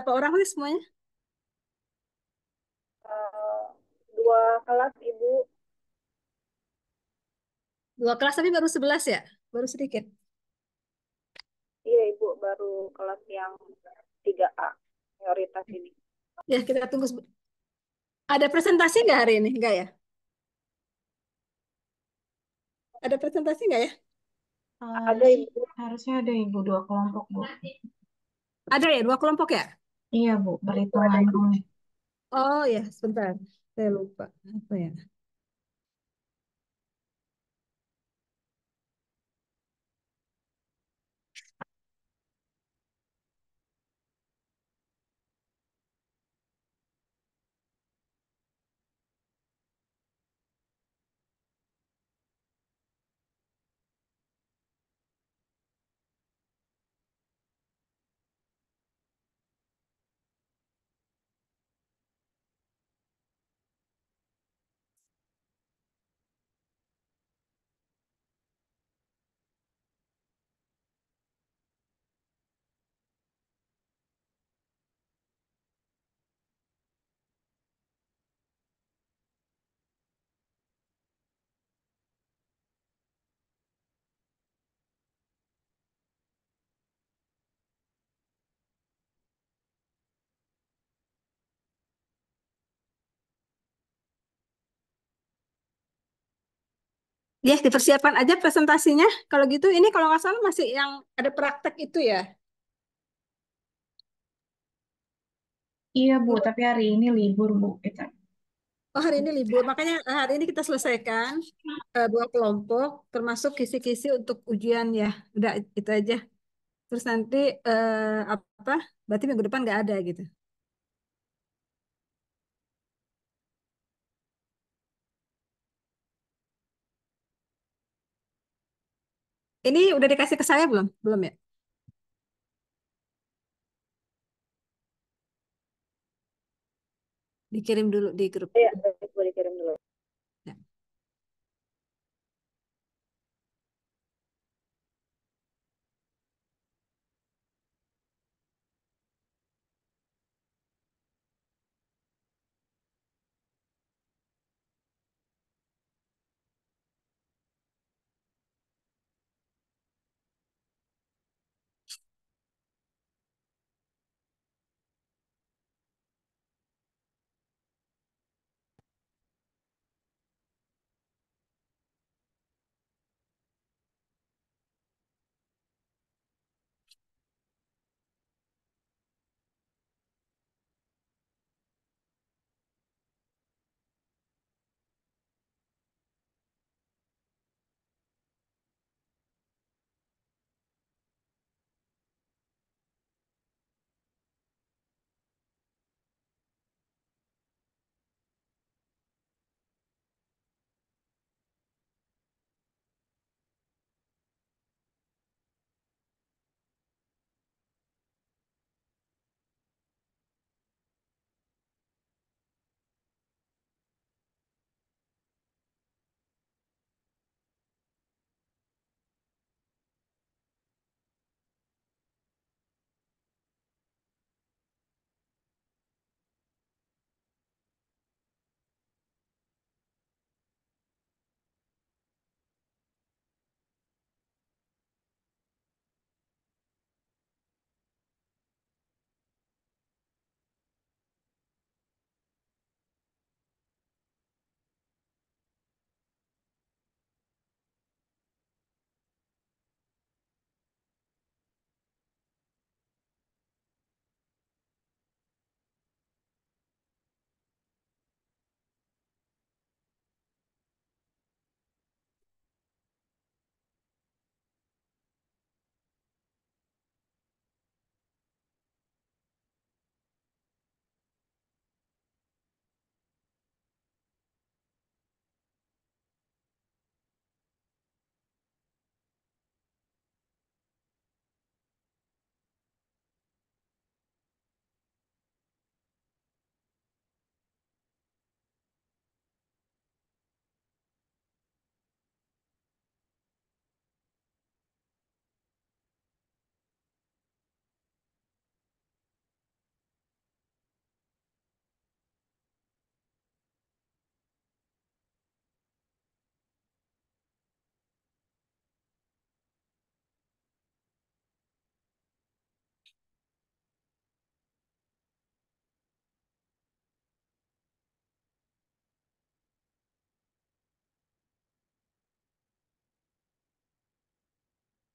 berapa orang sih semuanya? Uh, dua kelas ibu. Dua kelas tapi baru sebelas ya? Baru sedikit. Iya ibu baru kelas yang 3A prioritas ini. Ya kita tunggu. Ada presentasi nggak hari ini? Nggak ya? Ada presentasi nggak ya? Eh, ada ibu. Harusnya ada ibu dua kelompok bu. Ada ya dua kelompok ya? Iya, Bu, perhitungan. Oh ya, sebentar. Saya lupa. Apa ya? Ya, dipersiapkan aja presentasinya. Kalau gitu, ini kalau nggak salah masih yang ada praktek itu ya. Iya, Bu, tapi hari ini libur, Bu. Kita. Oh, hari ini libur. Makanya eh, hari ini kita selesaikan uh, dua kelompok, termasuk kisi-kisi untuk ujian ya. Udah, itu aja. Terus nanti uh, apa? Berarti minggu depan nggak ada gitu. Ini udah dikasih ke saya belum? Belum ya? Dikirim dulu di grup. Iya,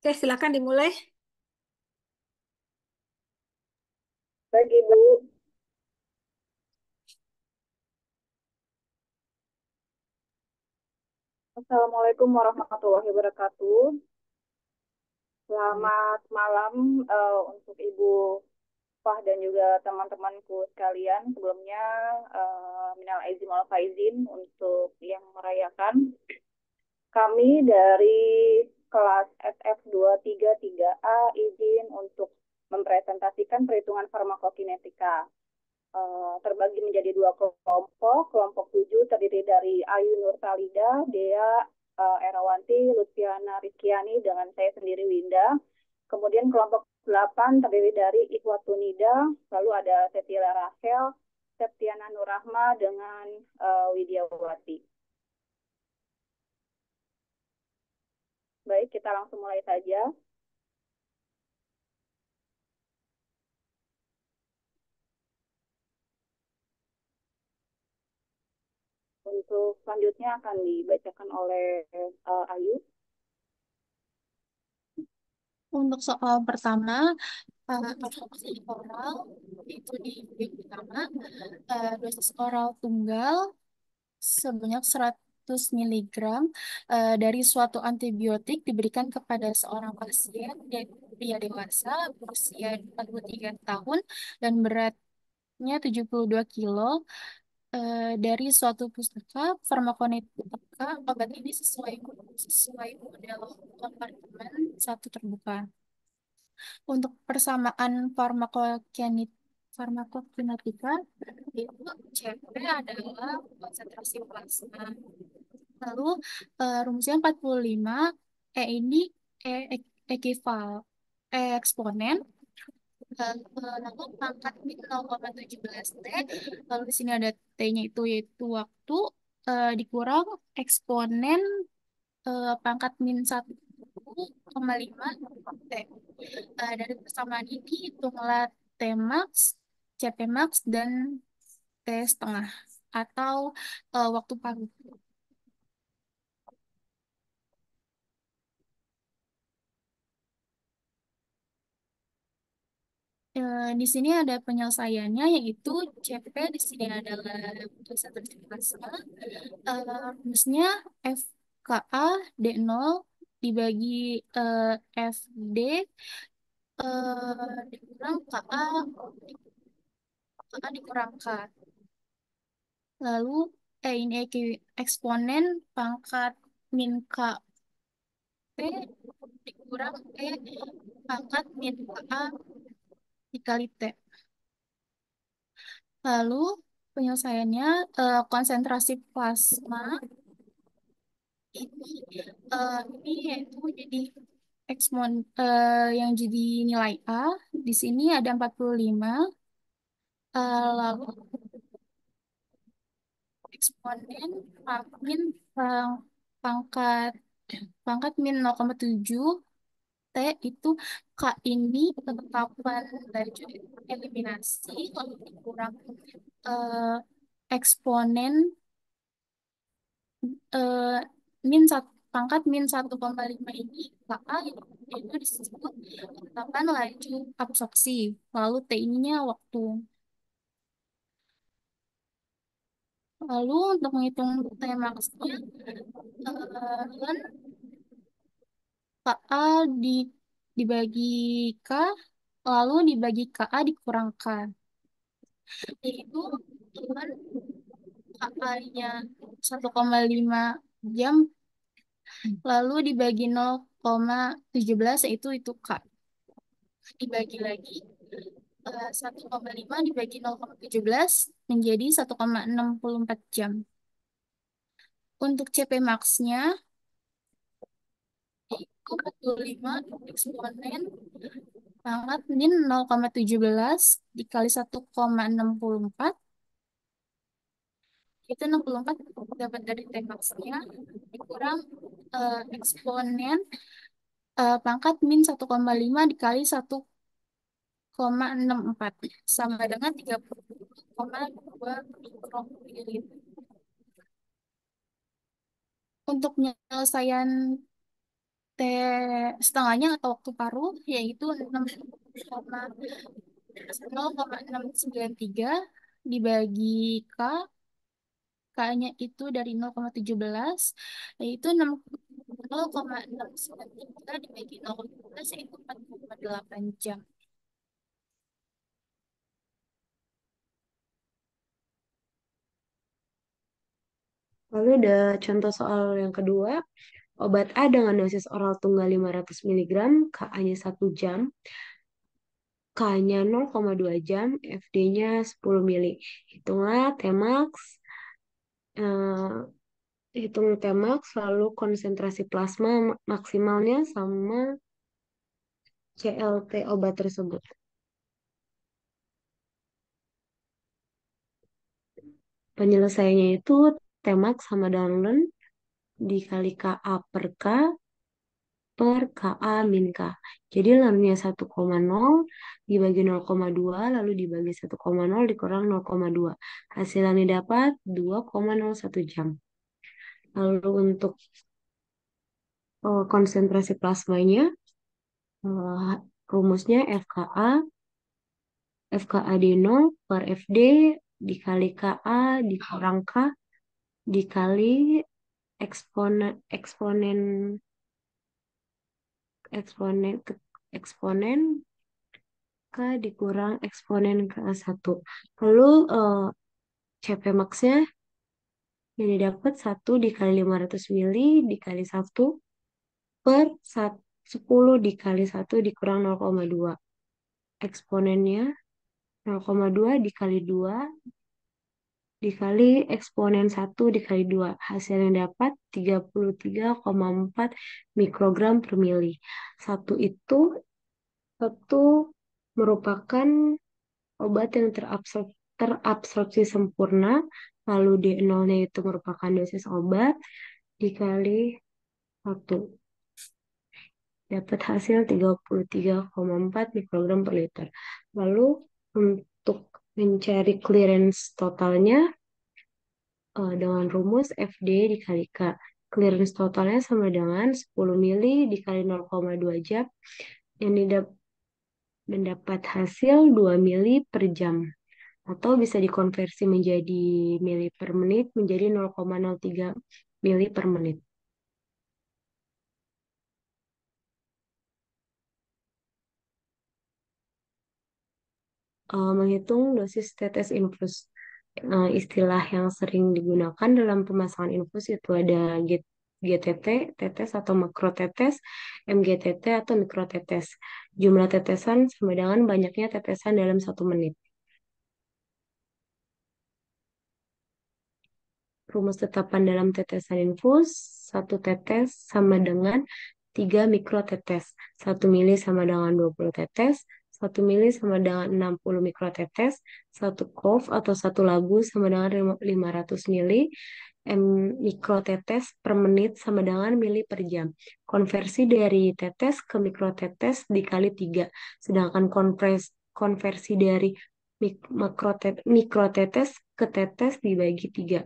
Oke, silakan dimulai. Baik, ibu, Assalamualaikum warahmatullahi wabarakatuh. Selamat malam uh, untuk Ibu Fah dan juga teman-temanku sekalian. Sebelumnya, uh, minal aizin wal faizin untuk yang merayakan. Kami dari kelas SF233A izin untuk mempresentasikan perhitungan farmakokinetika. Uh, terbagi menjadi dua kelompok. Kelompok tujuh terdiri dari Ayu Nur Salida, Dea uh, Erawanti, Luciana Rizkiani dengan saya sendiri Winda. Kemudian kelompok delapan terdiri dari Ikhwatunida, lalu ada Setia Rahel, Septiana Nurahma dengan uh, eh, Wati. Baik, kita langsung mulai saja. Untuk selanjutnya akan dibacakan oleh uh, Ayu. Untuk soal pertama, dosis eh, uh, oral itu di bidang pertama, uh, dosis oral tunggal sebanyak 100 mg uh, eh, dari suatu antibiotik diberikan kepada seorang pasien dan pria dewasa berusia 43 tahun dan beratnya 72 kilo uh, dari suatu pustaka farmakonetika obat ini sesuai sesuai model kompartemen satu terbuka. Untuk persamaan farmakokinetik farmakokinetika itu CP adalah konsentrasi plasma. Lalu uh, rumusnya 45 E ini e, e, ekival E eksponen lalu eh, pangkat ini 0,17 T lalu di sini ada T-nya itu yaitu waktu uh, dikurang eksponen uh, pangkat min 1,5 T uh, dari persamaan ini hitunglah T max CP max dan T setengah atau uh, waktu paruh. Eh, di sini ada penyelesaiannya yaitu CP di sini adalah tulisan terjemahannya uh, rumusnya FKA D0 dibagi uh, eh, FD uh, dikurang KA akan dikurangkan. Lalu eh, ini eksponen pangkat min K P dikurang E pangkat min A dikali T. Lalu penyelesaiannya e, konsentrasi plasma ini eh, ini yaitu jadi ekspon eh, yang jadi nilai A di sini ada 45 lalu eksponen min uh, pangkat pangkat min 0,7 T itu K ini ketetapan dari eliminasi kalau dikurang uh, eh, eksponen uh, min satu pangkat min 1,5 ini KA itu, itu disebut penetapan laju absorpsi lalu t ininya waktu Lalu untuk menghitung tema maksudnya, kalian KA di, dibagi K, lalu dibagi KA dikurang K. Yaitu teman KA-nya 1,5 jam, lalu dibagi 0,17 yaitu itu K. Dibagi lagi 1,5 eh, dibagi 0,17 menjadi 1,64 jam. Untuk CP max-nya, itu 45 eh, eksponen eh, pangkat min 0,17 dikali 1,64 itu 64 dapat dari T max-nya dikurang uh, eksponen uh, pangkat min 1,5 dikali 1, 0,64 sama dengan 30,2 miliar. Untuk penyelesaian T setengahnya atau waktu paruh yaitu 0,693 dibagi K K-nya itu dari 0,17 yaitu 0,693 dibagi 0,17 yaitu 4,8 jam. Lalu ada contoh soal yang kedua, obat A dengan dosis oral tunggal 500 mg, KA-nya 1 jam, K-nya 0,2 jam, FD-nya 10 mili. Hitunglah Tmax, uh, eh, hitung Tmax, lalu konsentrasi plasma maksimalnya sama CLT obat tersebut. Penyelesaiannya itu temat sama download dikali KA per K per KA min K. Jadi lalunya 1,0 dibagi 0,2 lalu dibagi 1,0 dikurang 0,2. Hasilannya dapat 2,01 jam. Lalu untuk uh, konsentrasi plasmanya uh, rumusnya FKA FKA D0 per FD dikali KA dikurang K dikali eksponen eksponen eksponen ke, eksponen k dikurang eksponen ke satu lalu uh, eh, CP maxnya jadi dapat satu dikali dikali 500 mili dikali satu per satu 10 dikali satu dikurang 0,2 eksponennya 0,2 dikali dua dikali eksponen 1 dikali 2. Hasil yang dapat 33,4 mikrogram per mili. Satu itu satu merupakan obat yang terabsorb, terabsorpsi sempurna, lalu d 0 itu merupakan dosis obat dikali 1 dapat hasil 33,4 mikrogram per liter. Lalu mencari clearance totalnya uh, dengan rumus FD dikali K. Clearance totalnya sama dengan 10 mili dikali 0,2 jam yang mendapat hasil 2 mili per jam. Atau bisa dikonversi menjadi mili per menit menjadi 0,03 mili per menit. uh, menghitung dosis tetes infus. Uh, istilah yang sering digunakan dalam pemasangan infus itu ada GTT, tetes atau makrotetes, MGTT atau mikrotetes. Jumlah tetesan sama dengan banyaknya tetesan dalam satu menit. Rumus tetapan dalam tetesan infus, satu tetes sama dengan 3 mikrotetes, 1 mili sama dengan 20 tetes, 1 mili sama dengan 60 mikrotetes, 1 kof atau 1 lagu sama dengan 500 mili, M mikrotetes per menit sama dengan mili per jam. Konversi dari tetes ke mikrotetes dikali 3. Sedangkan konvers konversi dari mikrotetes, mikrotetes ke tetes dibagi 3.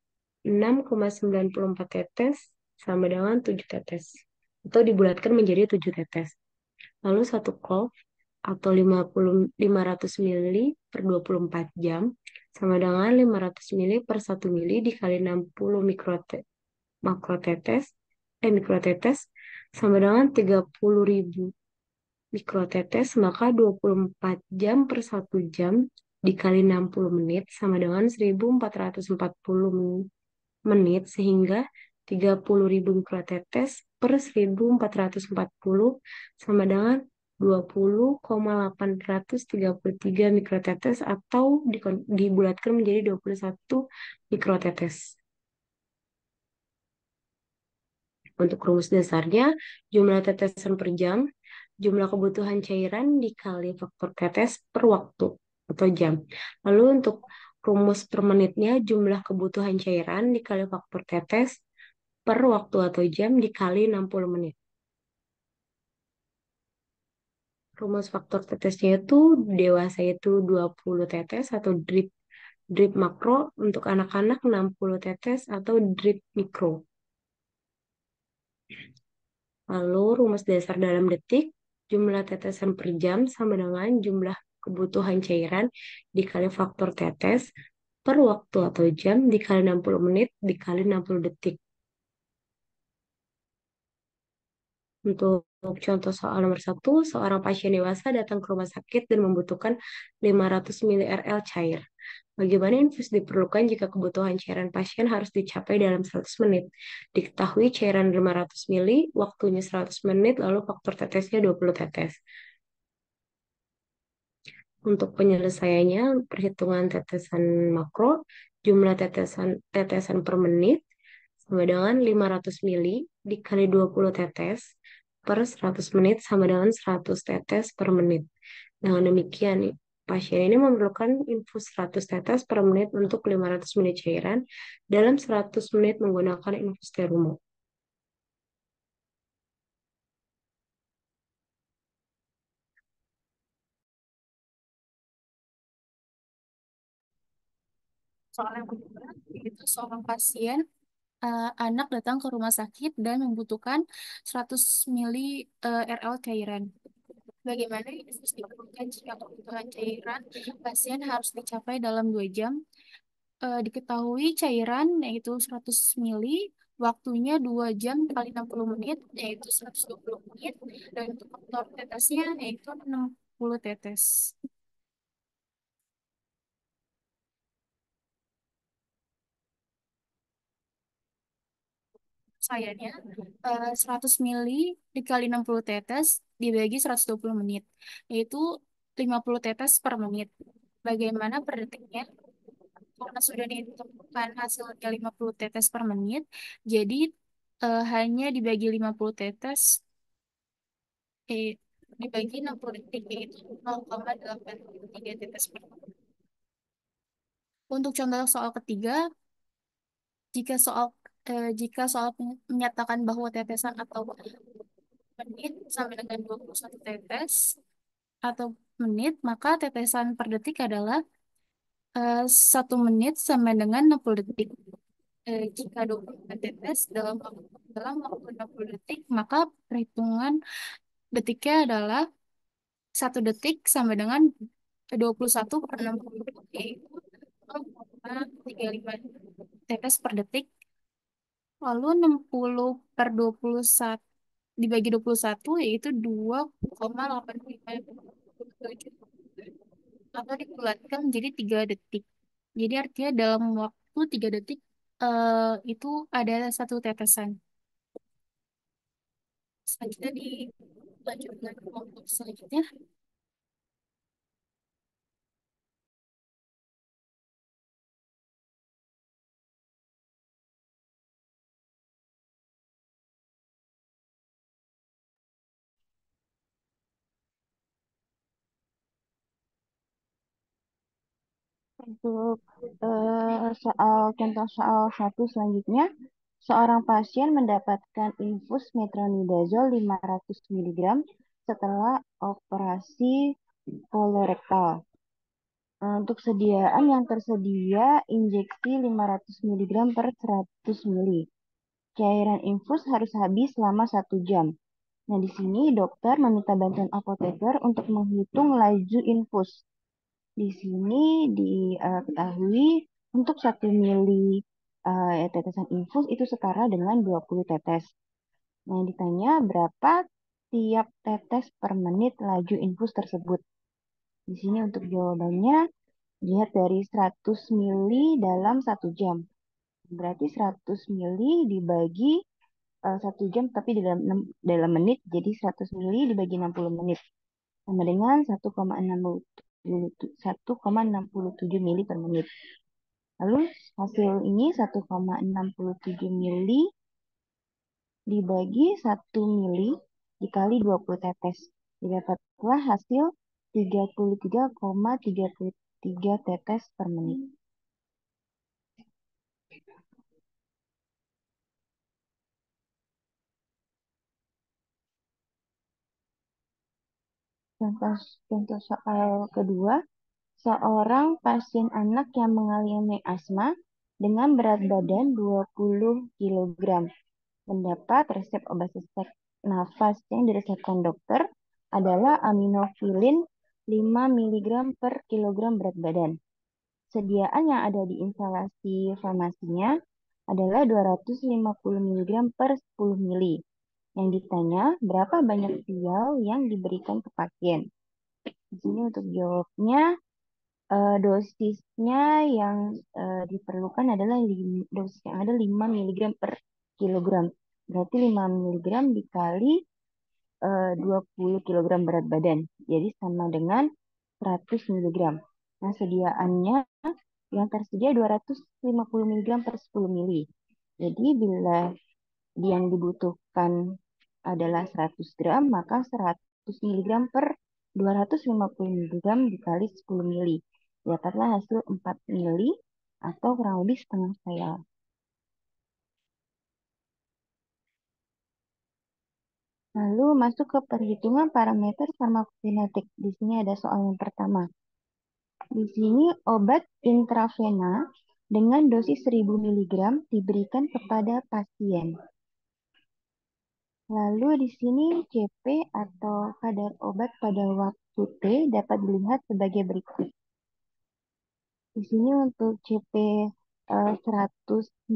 6,94 tetes sama dengan 7 tetes atau dibulatkan menjadi 7 tetes. Lalu satu kolf atau 50, 500 ml per 24 jam sama dengan 500 ml per 1 ml dikali 60 mikrote, makrotetes eh mikrotetes sama dengan 30 ribu mikrotetes maka 24 jam per 1 jam dikali 60 menit sama dengan 1440 menit menit sehingga 30.000 mikrotetes per 1440 sama dengan 20,833 mikrotetes atau dibulatkan menjadi 21 mikrotetes. Untuk rumus dasarnya, jumlah tetesan per jam, jumlah kebutuhan cairan dikali faktor tetes per waktu atau jam. Lalu untuk Rumus per menitnya jumlah kebutuhan cairan dikali faktor tetes per waktu atau jam dikali 60 menit. Rumus faktor tetesnya itu dewasa itu 20 tetes atau drip drip makro, untuk anak-anak 60 tetes atau drip mikro. Lalu rumus dasar dalam detik, jumlah tetesan per jam sama dengan jumlah kebutuhan cairan dikali faktor tetes per waktu atau jam dikali 60 menit dikali 60 detik. Untuk contoh soal nomor satu, seorang pasien dewasa datang ke rumah sakit dan membutuhkan 500 ml RL cair. Bagaimana infus diperlukan jika kebutuhan cairan pasien harus dicapai dalam 100 menit? Diketahui cairan 500 ml, waktunya 100 menit, lalu faktor tetesnya 20 tetes. Untuk penyelesaiannya, perhitungan tetesan makro, jumlah tetesan tetesan per menit sama dengan 500 mili dikali 20 tetes per 100 menit sama dengan 100 tetes per menit. Dengan demikian, pasien ini memerlukan infus 100 tetes per menit untuk 500 menit cairan dalam 100 menit menggunakan infus terumo. soal yang berat yaitu seorang pasien uh, anak datang ke rumah sakit dan membutuhkan 100 mili uh, eh, RL cairan. Bagaimana ini harus jika kebutuhan cairan pasien harus dicapai dalam 2 jam? Uh, diketahui cairan yaitu 100 mili waktunya 2 jam kali 60 menit yaitu 120 menit dan untuk faktor tetesnya yaitu 60 tetes. penyelesaiannya uh, eh, 100 mili dikali 60 tetes dibagi 120 menit, yaitu 50 tetes per menit. Bagaimana per detiknya? Karena sudah ditentukan hasilnya 50 tetes per menit, jadi uh, hanya dibagi 50 tetes eh, dibagi 60 detik yaitu 0,83 tetes per menit. Untuk contoh soal ketiga, jika soal eh, jika soal menyatakan bahwa tetesan atau menit sampai dengan 21 tetes atau menit, maka tetesan per detik adalah eh, satu eh, menit sampai dengan 60 detik. Eh, jika 20 tetes dalam dalam waktu 60 detik, maka perhitungan detiknya adalah satu detik sampai dengan 21 per 60 detik, 35 eh, tetes per detik Lalu 60 per 21 dibagi 21 yaitu 2,85 atau dibulatkan jadi 3 detik. Jadi artinya dalam waktu 3 detik eh, itu ada satu tetesan. Selanjutnya dilanjutkan untuk selanjutnya. untuk uh, soal contoh soal satu selanjutnya, seorang pasien mendapatkan infus metronidazol 500 mg setelah operasi kolorektal. Eh, untuk sediaan yang tersedia injeksi 500 mg per 100 ml. Cairan infus harus habis selama satu jam. Nah, di sini dokter meminta bantuan apoteker untuk menghitung laju infus di sini diketahui untuk satu mili uh, tetesan infus itu setara dengan 20 tetes. Nah, ditanya berapa tiap tetes per menit laju infus tersebut. Di sini untuk jawabannya dilihat dari 100 mili dalam 1 jam. Berarti 100 mili dibagi eh, satu uh, jam tapi di dalam 6, dalam menit jadi 100 mili dibagi 60 menit sama dengan 1,62 1,67 mili per menit. Lalu hasil ini 1,67 mili dibagi 1 mili dikali 20 tetes. Didapatlah hasil 33,33 ,33 tetes per menit. Contoh, contoh soal kedua, seorang pasien anak yang mengalami asma dengan berat badan 20 kg mendapat resep obat sesak nafas yang diresepkan dokter adalah aminofilin 5 mg per kilogram berat badan. Sediaan yang ada di instalasi farmasinya adalah 250 mg per 10 mili. Yang ditanya, berapa banyak vial yang diberikan ke pasien? Di sini untuk jawabnya, eh, dosisnya yang eh, diperlukan adalah dosis yang ada 5 mg per kilogram. Berarti 5 mg dikali 20 eh, kg berat badan. Jadi sama dengan 100 mg. Nah, sediaannya yang tersedia 250 mg per 10 mili. Jadi bila yang dibutuhkan adalah 100 gram, maka 100 mg per 250 mg dikali 10 ml. Dapatlah hasil 4 ml atau kurang lebih setengah sel. Lalu masuk ke perhitungan parameter farmakokinetik. Di sini ada soal yang pertama. Di sini obat intravena dengan dosis 1000 mg diberikan kepada pasien. Lalu di sini CP atau kadar obat pada waktu T dapat dilihat sebagai berikut. Di sini untuk CP 100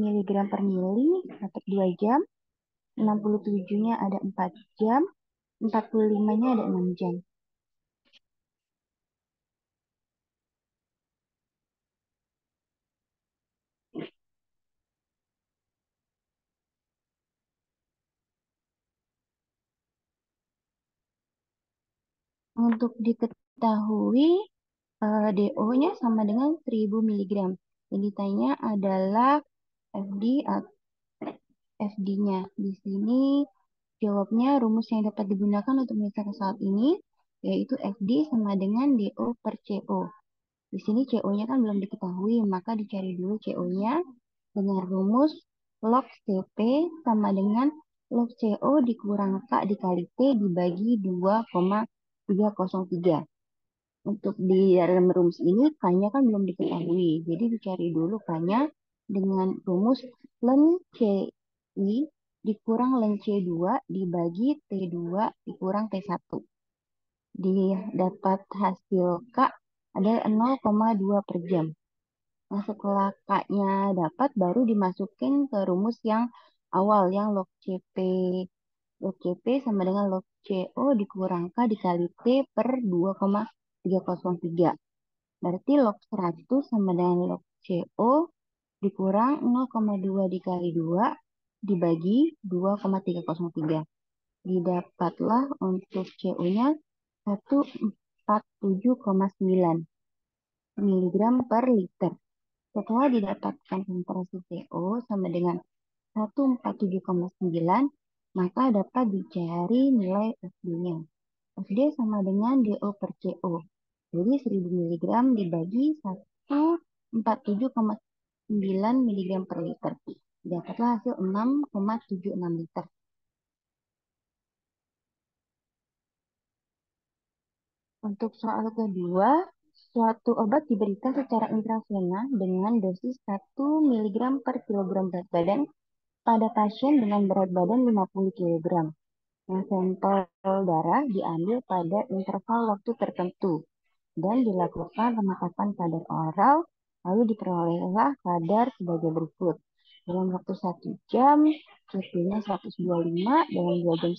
mg per mili atau 2 jam, 67-nya ada 4 jam, 45-nya ada 6 jam. Untuk diketahui uh, eh, DO-nya sama dengan 1000 mg. Yang ditanya adalah FD FD-nya. Di sini jawabnya rumus yang dapat digunakan untuk menyelesaikan saat ini yaitu FD sama dengan DO per CO. Di sini CO-nya kan belum diketahui, maka dicari dulu CO-nya dengan rumus log CP sama dengan log CO dikurang K dikali T dibagi 303. Untuk di dalam rumus ini, k kan belum diketahui. Jadi dicari dulu k dengan rumus len CI dikurang len C2 dibagi T2 dikurang T1. Didapat hasil K adalah 0,2 per jam. Nah, setelah K-nya dapat, baru dimasukin ke rumus yang awal, yang log CP log CP sama dengan log CO oh, dikurang K dikali T per 2,303. Berarti log 100 sama dengan log CO dikurang 0,2 dikali 2 dibagi 2,303. Didapatlah untuk CO-nya 147,9 mg per liter. Setelah didapatkan konsentrasi CO sama dengan 147,9 maka dapat dicari nilai FD-nya. FD sama dengan DO per CO. Jadi 1000 mg dibagi 147,9 mg per liter. Dapatlah hasil 6,76 liter. Untuk soal kedua, suatu obat diberikan secara intravena dengan dosis 1 mg per kilogram berat badan pada pasien dengan berat badan 50 kg. Yang sampel darah diambil pada interval waktu tertentu dan dilakukan penetapan kadar oral, lalu diperolehlah kadar sebagai berikut. Dalam waktu 1 jam, cp 125, dalam 2 jam 110,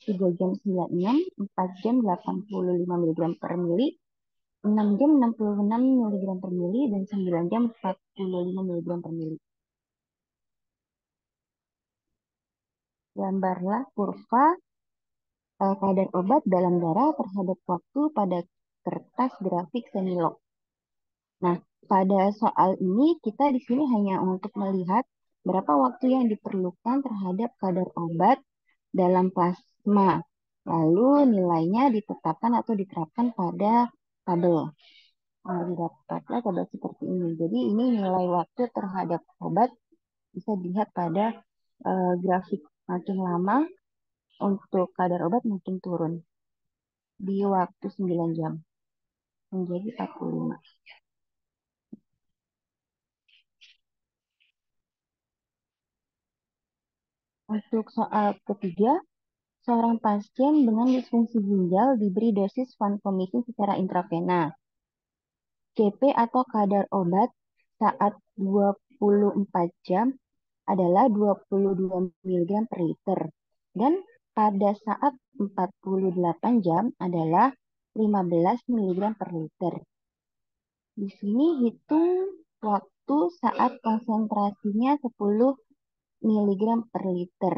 3 jam 96, 4 jam 85 mg per mili, 6 jam 66 mg per mili, dan 9 jam 45 mg per mili. Gambarlah kurva eh, kadar obat dalam darah terhadap waktu pada kertas grafik log. Nah, pada soal ini kita di sini hanya untuk melihat berapa waktu yang diperlukan terhadap kadar obat dalam plasma. Lalu nilainya ditetapkan atau diterapkan pada tabel. Nah, didapatlah tabel seperti ini. Jadi ini nilai waktu terhadap obat bisa dilihat pada uh, grafik makin lama untuk kadar obat makin turun di waktu 9 jam menjadi 45. Untuk soal ketiga, seorang pasien dengan disfungsi ginjal diberi dosis vancomycin secara intravena. CP atau kadar obat saat 24 jam adalah 22 mg per liter dan pada saat 48 jam adalah 15 mg per liter. Di sini hitung waktu saat konsentrasinya 10 mg per liter.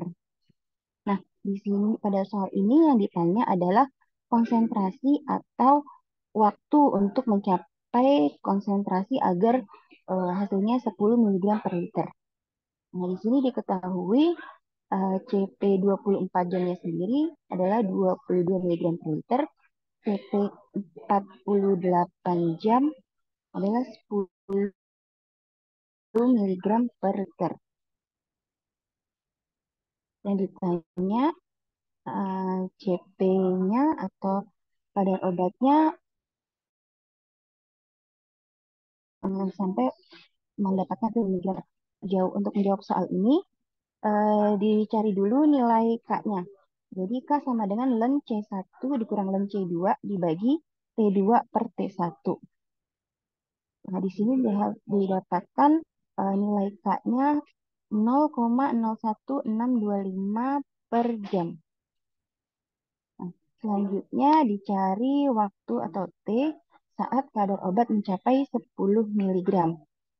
Nah, di sini pada soal ini yang ditanya adalah konsentrasi atau waktu untuk mencapai konsentrasi agar uh, hasilnya 10 mg per liter. Nah, di sini diketahui uh, CP 24 jamnya sendiri adalah 22 mg per liter, CP 48 jam adalah 10 mg per liter. ditanya uh, eh, CP-nya atau kadar obatnya sampai mendapatkan 2 mg jauh untuk menjawab soal ini uh, dicari dulu nilai K-nya. Jadi K sama dengan len C1 dikurang len C2 dibagi T2 per T1. Nah, di sini didapatkan uh, nilai K-nya 0,01625 per jam. Nah, selanjutnya dicari waktu atau T saat kadar obat mencapai 10 mg.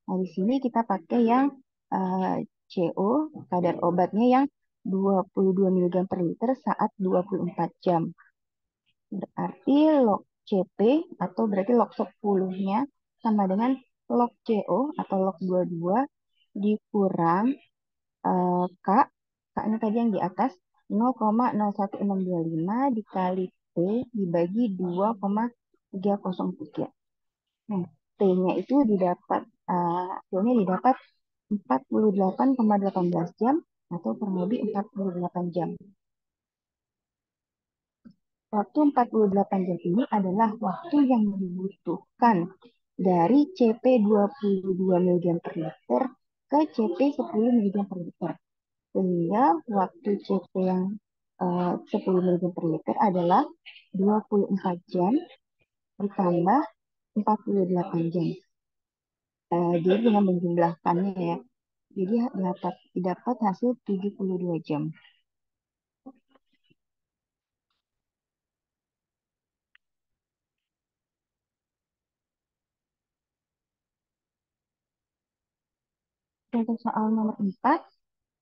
Nah, di sini kita pakai yang Eh, CO kadar obatnya yang 22 mg per liter saat 24 jam. Berarti log CP atau berarti log 10-nya sama dengan log CO atau log 22 dikurang uh, K, k ini tadi yang di atas 0,01625 dikali T dibagi 2,303. Nah, T-nya itu didapat, uh, T-nya didapat 48,18 jam atau kurang lebih 48 jam. Waktu 48 jam ini adalah waktu yang dibutuhkan dari CP 22 mg per liter ke CP 10 mg per liter. Sehingga waktu CP yang uh, 10 mg per liter adalah 24 jam ditambah 48 jam uh, eh, jadi dengan menjumlahkannya ya jadi dapat didapat hasil 72 jam Untuk soal nomor 4,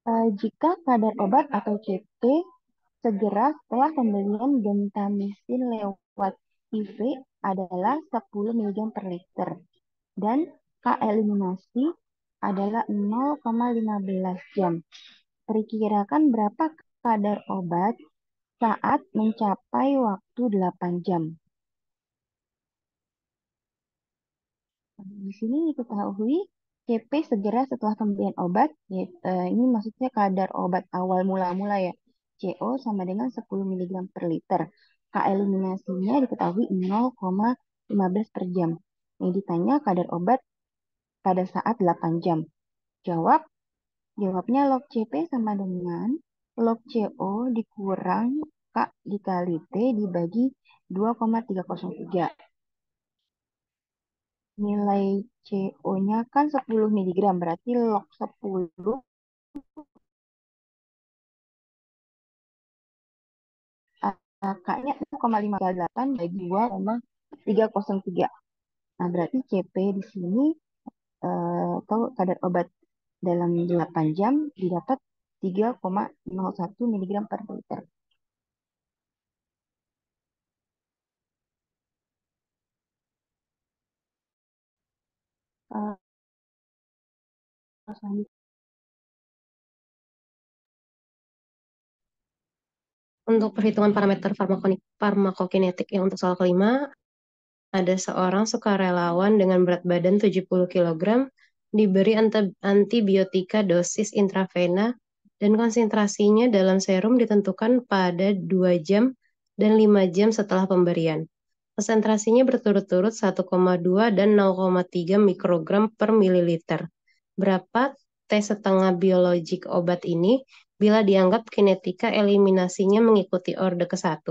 uh, eh, jika kadar obat atau CT segera setelah pemberian gentamisin lewat IV adalah 10 mg per liter dan maka eliminasi adalah 0,15 jam. Perkirakan berapa kadar obat saat mencapai waktu 8 jam. Di sini diketahui CP segera setelah pemberian obat, ya, eh, ini maksudnya kadar obat awal mula-mula ya, CO sama dengan 10 mg per liter. K eliminasinya diketahui 0,15 per jam. Yang ditanya kadar obat pada saat 8 jam? Jawab, jawabnya log CP sama dengan log CO dikurang K dikali T dibagi 2,303. Nilai CO-nya kan 10 mg, berarti log 10 ah, kaknya 0,58 bagi 2,303. Nah, berarti CP di sini atau eh, kadar obat dalam 8 jam didapat 3,01 mg per liter. Uh, untuk perhitungan parameter farmakokinetik yang untuk soal kelima ada seorang sukarelawan dengan berat badan 70 kg diberi antibiotika dosis intravena dan konsentrasinya dalam serum ditentukan pada 2 jam dan 5 jam setelah pemberian. Konsentrasinya berturut-turut 1,2 dan 0,3 mikrogram per mililiter. Berapa T setengah biologik obat ini bila dianggap kinetika eliminasinya mengikuti orde ke-1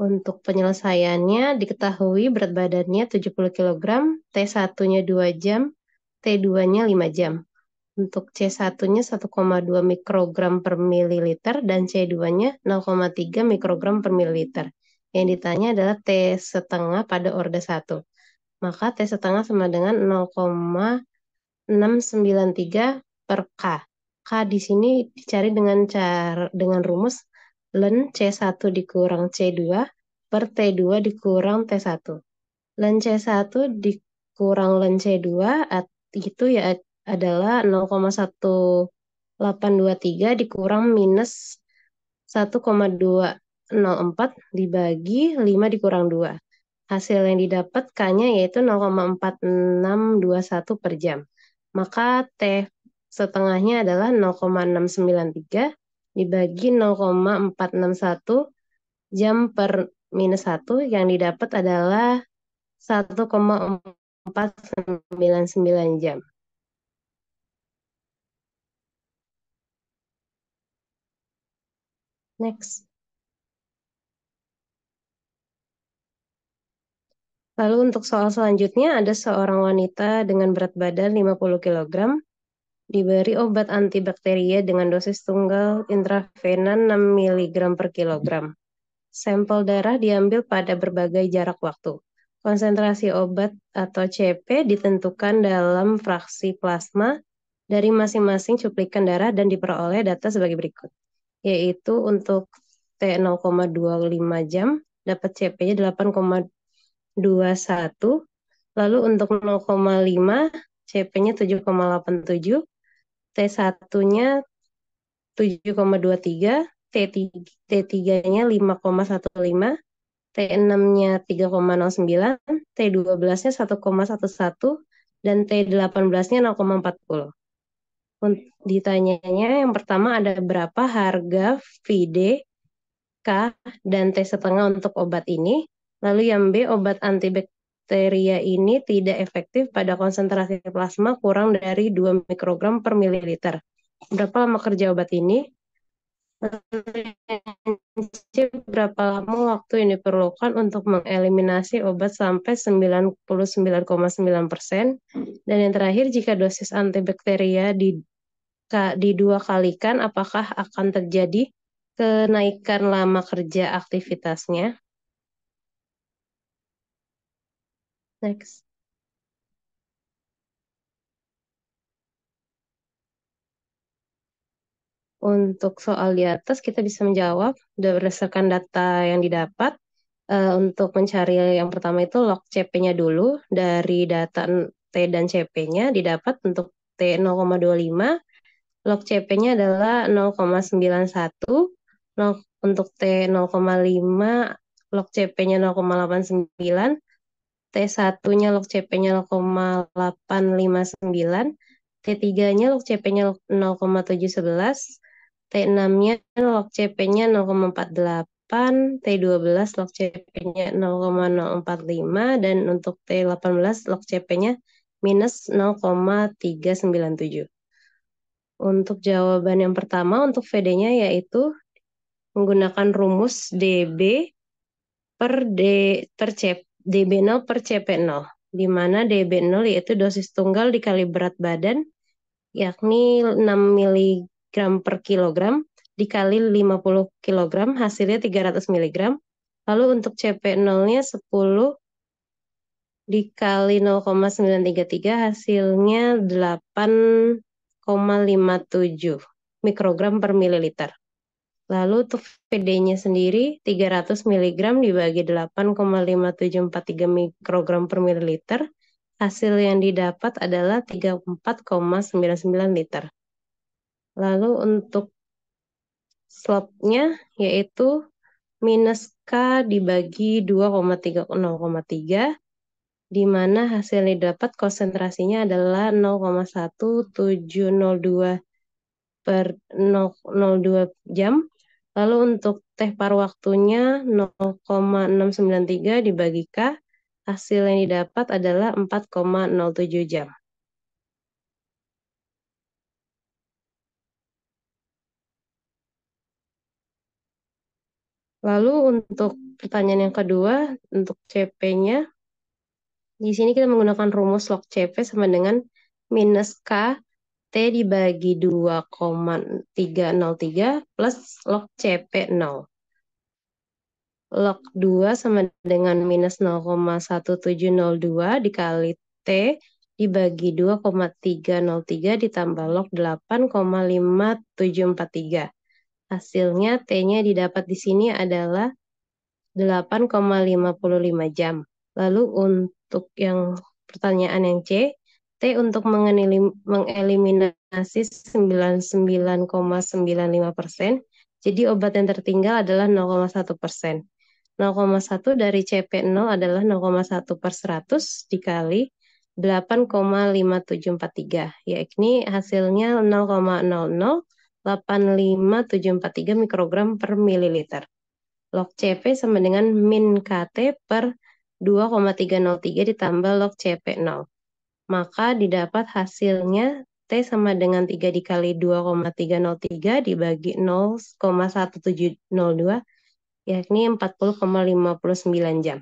Untuk penyelesaiannya diketahui berat badannya 70 kg, T1-nya 2 jam, T2-nya 5 jam. Untuk C1-nya 1,2 mikrogram per mililiter dan C2-nya 0,3 mikrogram per mililiter. Yang ditanya adalah T setengah pada orde 1. Maka T setengah sama dengan 0,693 per K. K di sini dicari dengan cara dengan rumus len C1 dikurang C2 per T2 dikurang T1. Len C1 dikurang len C2 itu ya adalah 0,1823 dikurang minus 1,204 dibagi 5 dikurang 2. Hasil yang didapat K-nya yaitu 0,4621 per jam. Maka T setengahnya adalah 0,693 dibagi 0,461 jam per minus 1 yang didapat adalah 1,499 jam. Next. Lalu untuk soal selanjutnya ada seorang wanita dengan berat badan 50 kg diberi obat antibakteria dengan dosis tunggal intravena 6 mg per kilogram. Sampel darah diambil pada berbagai jarak waktu. Konsentrasi obat atau CP ditentukan dalam fraksi plasma dari masing-masing cuplikan darah dan diperoleh data sebagai berikut, yaitu untuk T 0,25 jam dapat CP-nya 8,21, lalu untuk 0,5 CP-nya 7,87, T1-nya 7,23, t 3 nya 5,15, T6-nya 3,09, T12-nya 1,11, dan T18-nya 0,40. Ditanyanya yang pertama ada berapa harga VD, K, dan T setengah untuk obat ini. Lalu yang B, obat antibak bakteria ini tidak efektif pada konsentrasi plasma kurang dari 2 mikrogram per mililiter. Berapa lama kerja obat ini? Berapa lama waktu yang diperlukan untuk mengeliminasi obat sampai 99,9 Dan yang terakhir, jika dosis antibakteria di, di dua kalikan, apakah akan terjadi kenaikan lama kerja aktivitasnya? Next. Untuk soal di atas kita bisa menjawab berdasarkan data yang didapat. Uh, untuk mencari yang pertama itu log CP-nya dulu dari data T dan CP-nya didapat untuk T 0,25, log CP-nya adalah 0,91, log untuk T 0,5, log CP-nya 0,89, T1-nya log CP-nya 0,859, T3-nya log CP-nya 0,711, T6-nya log CP-nya 0,48, T12 log CP-nya 0,045, dan untuk T18 log CP-nya minus 0,397. Untuk jawaban yang pertama untuk VD-nya yaitu menggunakan rumus DB per D per CP DB0 per CP0, di mana DB0 yaitu dosis tunggal dikali berat badan, yakni 6 mg per kilogram, dikali 50 kg, hasilnya 300 mg. Lalu untuk CP0-nya 10 dikali 0,933, hasilnya 8,57 mikrogram per mililiter. Lalu untuk PD-nya sendiri 300 mg dibagi 8,5743 mikrogram per mililiter. Hasil yang didapat adalah 34,99 liter. Lalu untuk slope-nya yaitu minus K dibagi 2,30,3 di mana hasil yang didapat konsentrasinya adalah 0,1702 per 0,02 jam Lalu untuk teh par waktunya 0,693 dibagi K, hasil yang didapat adalah 4,07 jam. Lalu untuk pertanyaan yang kedua, untuk CP-nya, di sini kita menggunakan rumus log CP sama dengan minus K T dibagi 2,303 plus log CP 0. Log 2 sama dengan minus 0,1702 dikali T dibagi 2,303 ditambah log 8,5743. Hasilnya T-nya didapat di sini adalah 8,55 jam. Lalu untuk yang pertanyaan yang C, T untuk mengeliminasi 99,95 persen. Jadi obat yang tertinggal adalah 0,1 persen. 0,1 dari CP0 adalah 0,1 per 100 dikali 8,5743, yakni hasilnya 0,0085743 mikrogram per mililiter. Log CP sama dengan min KT per 2,303 ditambah log CP0 maka didapat hasilnya T sama dengan 3 dikali 2,303 dibagi 0,1702, yakni 40,59 jam.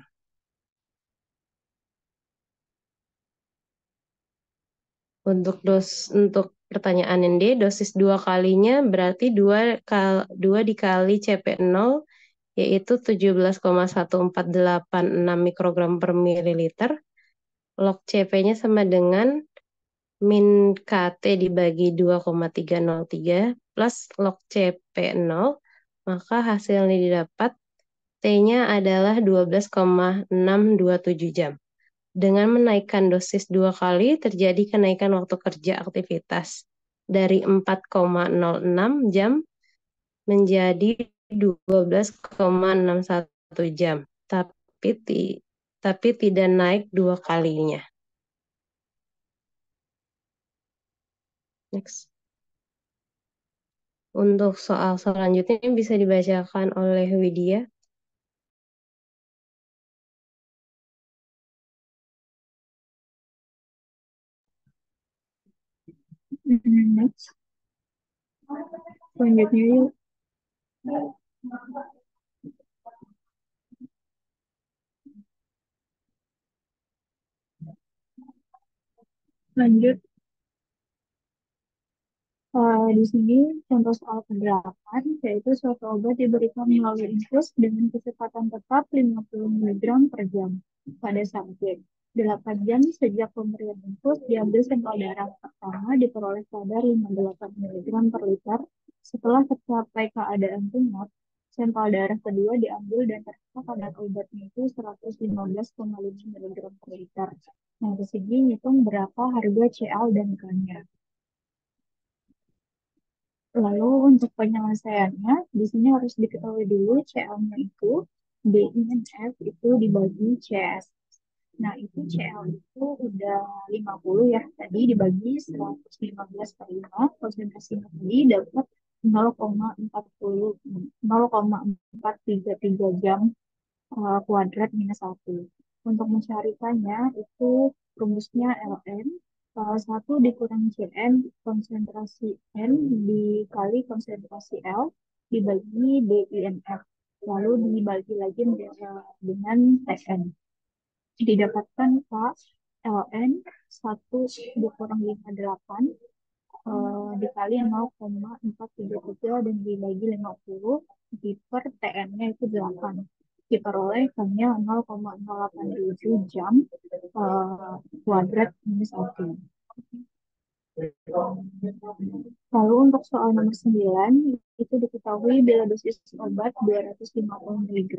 Untuk dos untuk pertanyaan yang D, dosis dua kalinya berarti 2, kal, 2 dikali CP0, yaitu 17,1486 mikrogram per mililiter, log CP-nya sama dengan min KT dibagi 2,303 plus log CP0, maka hasil yang didapat T-nya adalah 12,627 jam. Dengan menaikkan dosis dua kali, terjadi kenaikan waktu kerja aktivitas dari 4,06 jam menjadi 12,61 jam. Tapi tapi tidak naik dua kalinya. Next. Untuk soal selanjutnya ini bisa dibacakan oleh Widya. Hmm, next. Selanjutnya yuk. Lanjut. Uh, di sini contoh soal ke-8, yaitu suatu obat diberikan melalui infus dengan kecepatan tetap 50 mg per jam pada subjek. 8 jam sejak pemberian infus diambil sampel darah pertama diperoleh kadar 58 mg per liter. Setelah tercapai keadaan tumor, Sampel darah kedua diambil dan ternyata kadar obatnya itu 115,5 mg per liter. Nah, di sini ngitung berapa harga Cl dan k Lalu untuk penyelesaiannya, di sini harus diketahui dulu CL-nya itu D dan F itu dibagi CS. Nah, itu CL itu udah 50 ya. Tadi dibagi 115 per 5, konsentrasi tadi dapat 0,433 jam uh, kuadrat minus 1. Untuk mencarikannya itu rumusnya Ln uh, eh, 1 dikurang Cn konsentrasi N dikali konsentrasi L dibagi DINF lalu dibagi lagi dengan Tn. Didapatkan K Ln 1 dikurang 58, uh, dikali 0,433 dan dibagi 50 diper TN-nya itu 8 diperoleh hanya 0,087 jam uh, kuadrat minus satu. Lalu untuk soal nomor 9, itu diketahui bila dosis obat 250 mg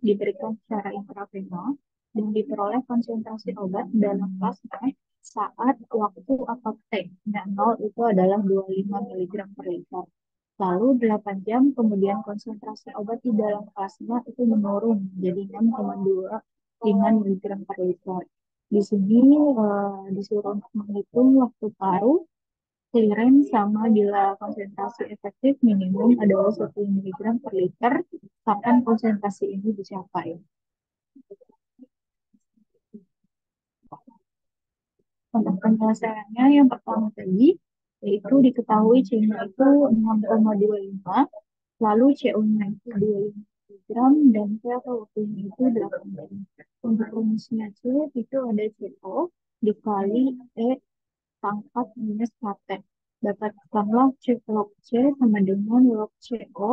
diberikan secara intravenal dan diperoleh konsentrasi obat dalam plasma saat waktu apoptek nah, 0 itu adalah 25 mg per liter. Lalu 8 jam kemudian konsentrasi obat di dalam plasma itu menurun jadi 6,2 dengan miligram per liter. Di sini uh, disuruh menghitung waktu paruh clearance sama bila konsentrasi efektif minimum adalah 1 mg per liter kapan konsentrasi ini dicapai. Untuk penyelesaiannya yang pertama tadi, yaitu diketahui C-nya itu 6,25, lalu CO-nya itu 25 gram, dan CO waktunya itu 8 gram. Untuk rumusnya C itu ada CO dikali E pangkat minus KT. Dapatkanlah C log C sama dengan log CO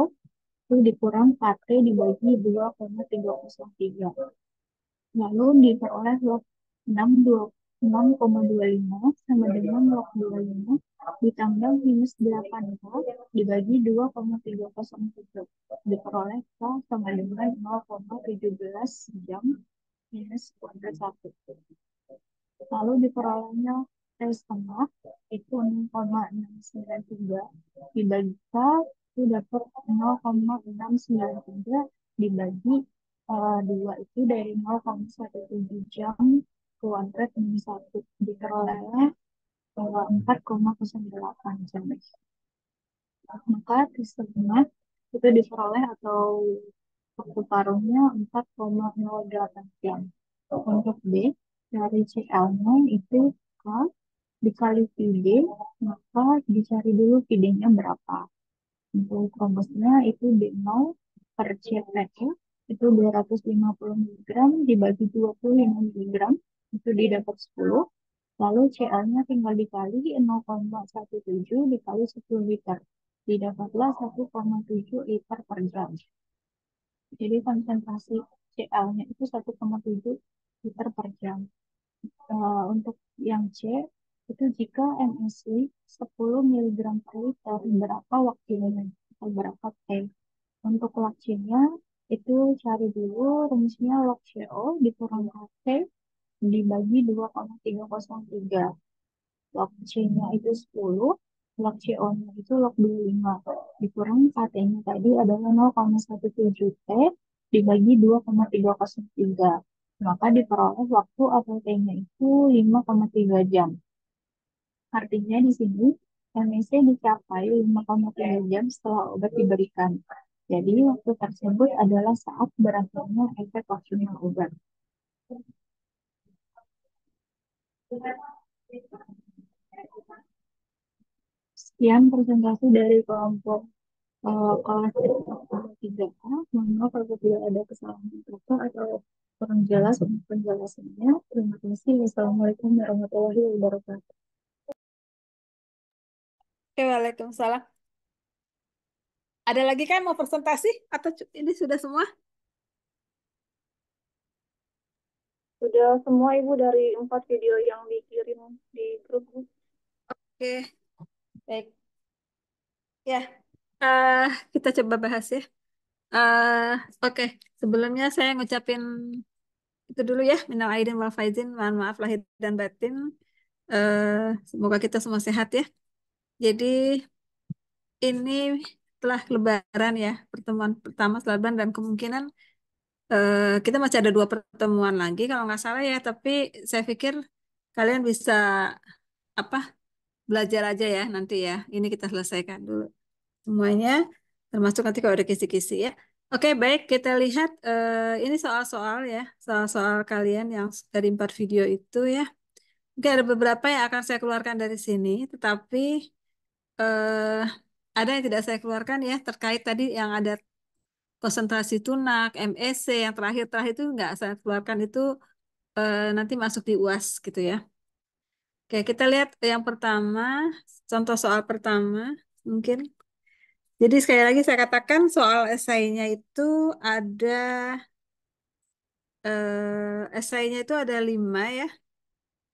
itu dikurang KT dibagi 2,303. Lalu diperoleh log 6 6,25 sama dengan log 25 ditambah minus 8K dibagi 2,307 diperoleh K sama dengan 0,17 jam minus kuadrat 1. Lalu diperolehnya T setengah itu 0,693 dibagi K itu dapat 0,693 dibagi uh, eh, 2 itu dari 0,17 jam kuadrat minus 1 diperoleh 4,08 eh, jam. Maka disebutnya itu diperoleh atau waktu paruhnya 4,08 jam. Untuk B, dari CL-nya itu K dikali PD, maka dicari dulu PD-nya berapa. Untuk rumusnya itu B0 per CL itu 250 mg dibagi 25 mg itu dia dapat 10 lalu CL-nya tinggal dikali 0,17 dikali 10 liter didapatlah 1,7 liter per jam jadi konsentrasi CL-nya itu 1,7 liter per jam uh, eh, untuk yang C itu jika MSI 10 mg per liter berapa waktunya atau berapa T untuk waktunya, itu cari dulu rumusnya log CO dikurang T dibagi 2,303. Log C-nya itu 10, log CO-nya itu log 25. Dikurang KT-nya tadi adalah 0,17 T dibagi 2,303. Maka diperoleh waktu atau T-nya itu 5,3 jam. Artinya di sini MSC e dicapai 5,3 jam setelah obat diberikan. Jadi waktu tersebut adalah saat berakhirnya efek waktunya obat. Sekian presentasi dari kelompok uh, kelas 3A. Mohon maaf apabila ada kesalahan kata atau kurang jelas untuk penjelasannya. Terima kasih. Wassalamualaikum warahmatullahi wabarakatuh. Oke, Waalaikumsalam. Ada lagi kan mau presentasi atau ini sudah semua? udah semua Ibu dari empat video yang dikirim di grup. Oke. Baik. Ya, uh, kita coba bahas ya. Uh, Oke, okay. sebelumnya saya ngucapin itu dulu ya. Minal aidin wal faizin, mohon maaf lahir dan batin. Uh, semoga kita semua sehat ya. Jadi ini telah lebaran ya, pertemuan pertama lebaran dan kemungkinan Eh, kita masih ada dua pertemuan lagi kalau nggak salah ya. Tapi saya pikir kalian bisa apa belajar aja ya nanti ya. Ini kita selesaikan dulu semuanya, termasuk nanti kalau ada kisi-kisi ya. Oke baik kita lihat uh, ini soal-soal ya soal-soal kalian yang dari empat video itu ya. Mungkin ada beberapa yang akan saya keluarkan dari sini, tetapi uh, ada yang tidak saya keluarkan ya terkait tadi yang ada konsentrasi tunak, MEC yang terakhir-terakhir itu nggak saya keluarkan itu eh, nanti masuk di UAS gitu ya. Oke, kita lihat yang pertama, contoh soal pertama mungkin. Jadi sekali lagi saya katakan soal esainya itu ada eh, esainya itu ada lima ya.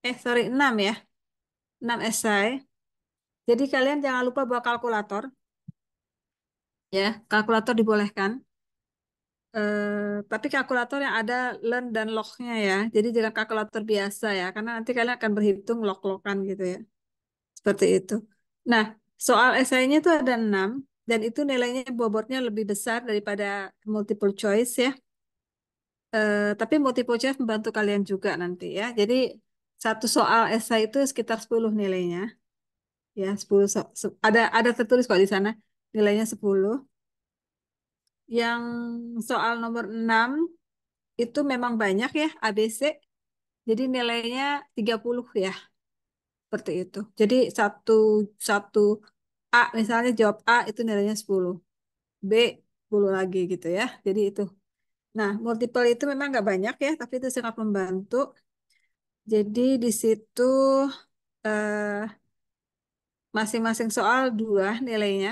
Eh sorry enam ya, enam esai. Jadi kalian jangan lupa bawa kalkulator. Ya, kalkulator dibolehkan. Uh, tapi kalkulator yang ada learn dan lognya ya. Jadi jangan kalkulator biasa ya, karena nanti kalian akan berhitung log-logan gitu ya. Seperti itu. Nah, soal esainya itu ada enam dan itu nilainya bobotnya lebih besar daripada multiple choice ya. Uh, tapi multiple choice membantu kalian juga nanti ya. Jadi satu soal esai itu sekitar 10 nilainya. Ya, 10 so ada ada tertulis kok di sana nilainya 10 yang soal nomor 6 itu memang banyak ya ABC. Jadi nilainya 30 ya. Seperti itu. Jadi satu satu A misalnya jawab A itu nilainya 10. B 10 lagi gitu ya. Jadi itu. Nah, multiple itu memang nggak banyak ya, tapi itu sangat membantu. Jadi di situ eh, masing -masing soal dua nilainya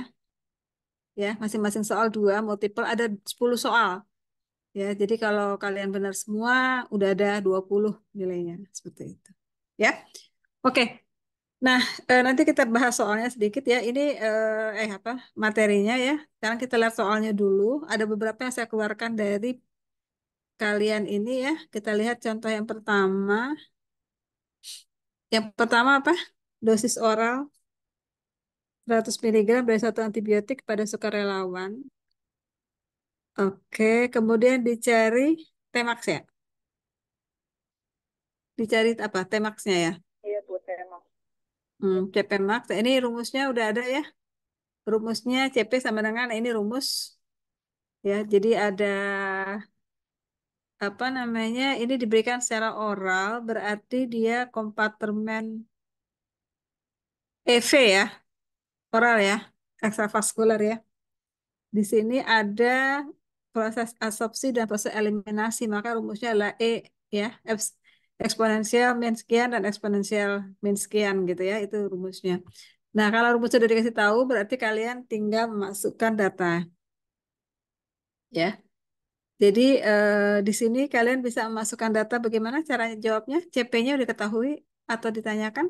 ya masing-masing soal dua multiple ada 10 soal ya jadi kalau kalian benar semua udah ada 20 nilainya seperti itu ya oke Nah, eh, nanti kita bahas soalnya sedikit ya. Ini eh, eh apa materinya ya. Sekarang kita lihat soalnya dulu. Ada beberapa yang saya keluarkan dari kalian ini ya. Kita lihat contoh yang pertama. Yang pertama apa? Dosis oral 100 mg dari satu antibiotik pada sukarelawan. Oke, kemudian dicari temax ya? Dicari apa? Temaxnya ya? Iya, buat temax. Hmm, CP max. Ini rumusnya udah ada ya? Rumusnya CP sama dengan ini rumus. Ya, jadi ada apa namanya? Ini diberikan secara oral, berarti dia kompartemen EV ya? oral ya, ekstravaskular ya. Di sini ada proses asopsi dan proses eliminasi, maka rumusnya adalah E ya, eksponensial min sekian dan eksponensial min sekian gitu ya, itu rumusnya. Nah, kalau rumus sudah dikasih tahu, berarti kalian tinggal memasukkan data. Ya. Jadi, eh, di sini kalian bisa memasukkan data bagaimana caranya jawabnya. CP-nya udah diketahui atau ditanyakan?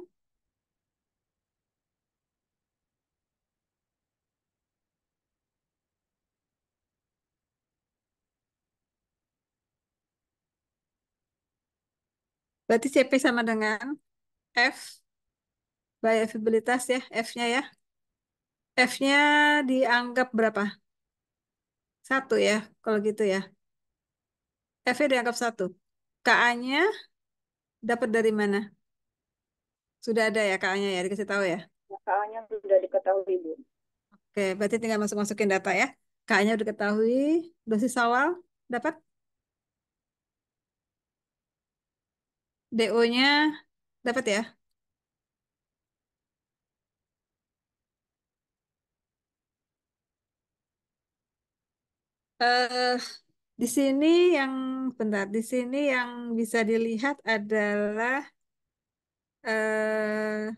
Berarti CP sama dengan F by variabilitas ya, F-nya ya. F-nya dianggap berapa? Satu ya, kalau gitu ya. F-nya dianggap satu. KA-nya dapat dari mana? Sudah ada ya KA-nya ya, dikasih tahu ya? ya KA-nya sudah diketahui, Bu. Oke, berarti tinggal masuk-masukin data ya. KA-nya sudah diketahui, dosis awal dapat? DO-nya dapat ya? Eh, di sini yang bentar, di sini yang bisa dilihat adalah eh uh,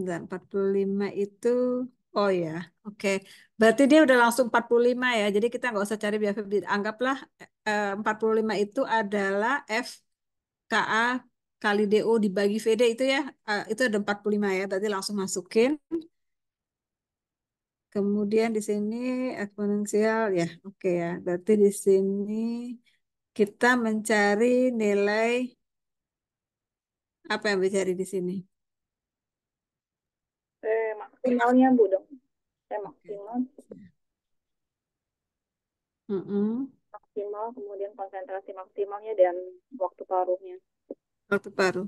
45 itu Oh ya, oke. Berarti dia udah langsung 45 ya. Jadi kita nggak usah cari biafib. Anggaplah eh, 45 itu adalah F KA kali DO dibagi VD itu ya. Eh, itu ada 45 ya. Berarti langsung masukin. Kemudian di sini eksponensial ya. Oke ya. Berarti di sini kita mencari nilai apa yang dicari di sini? maksimalnya bu dong saya maksimal mm -hmm. maksimal kemudian konsentrasi maksimalnya dan waktu paruhnya waktu paruh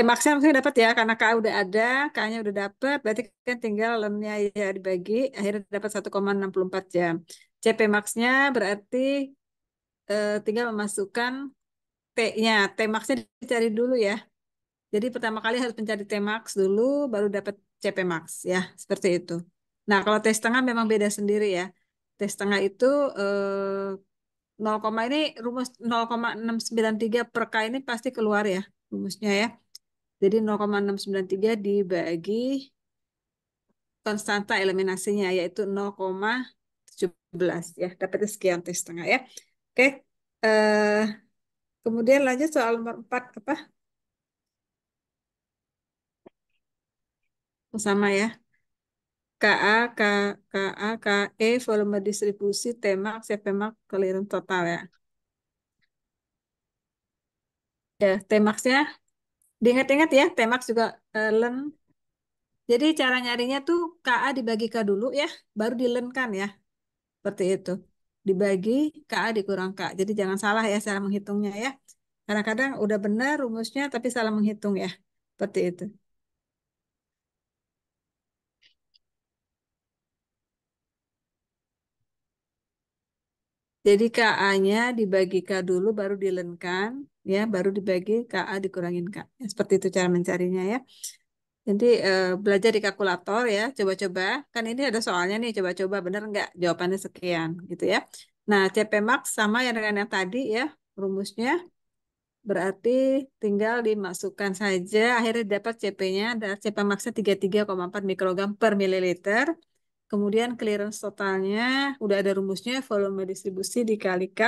Temaksnya maksudnya dapat ya, karena K udah ada, K-nya udah dapat, berarti kan tinggal lemnya ya dibagi, akhirnya dapat 1,64 jam. CP maksnya berarti eh, tinggal memasukkan T-nya, max nya dicari dulu ya. Jadi pertama kali harus mencari T-max dulu, baru dapat CP Max ya, seperti itu. Nah, kalau tes setengah memang beda sendiri ya. Tes setengah itu eh, 0, ini rumus 0,693 per K ini pasti keluar ya rumusnya ya. Jadi 0,693 dibagi konstanta eliminasinya yaitu 0,17 ya. Dapatnya sekian tes setengah ya. Oke. Eh Kemudian lanjut soal nomor 4 apa? Sama ya. KA, KA, KA, KE, volume distribusi, tema, CPM, keliru total ya. Ya, temaksnya. diingat-ingat ya, temaks juga uh, eh, len. Jadi cara nyarinya tuh KA dibagi K dulu ya, baru dilenkan ya. Seperti itu dibagi KA dikurang K. Jadi jangan salah ya cara menghitungnya ya. Kadang-kadang udah benar rumusnya tapi salah menghitung ya. Seperti itu. Jadi KA-nya dibagi K dulu baru dilenkan ya, baru dibagi KA dikurangin K. Ya, seperti itu cara mencarinya ya. Jadi uh, eh, belajar di kalkulator ya, coba-coba. Kan ini ada soalnya nih, coba-coba bener nggak jawabannya sekian gitu ya. Nah, CP max sama yang dengan yang tadi ya, rumusnya. Berarti tinggal dimasukkan saja, akhirnya dapat CP-nya, ada CP maxnya 33,4 mikrogram per mililiter. Kemudian clearance totalnya, udah ada rumusnya, volume distribusi dikali K.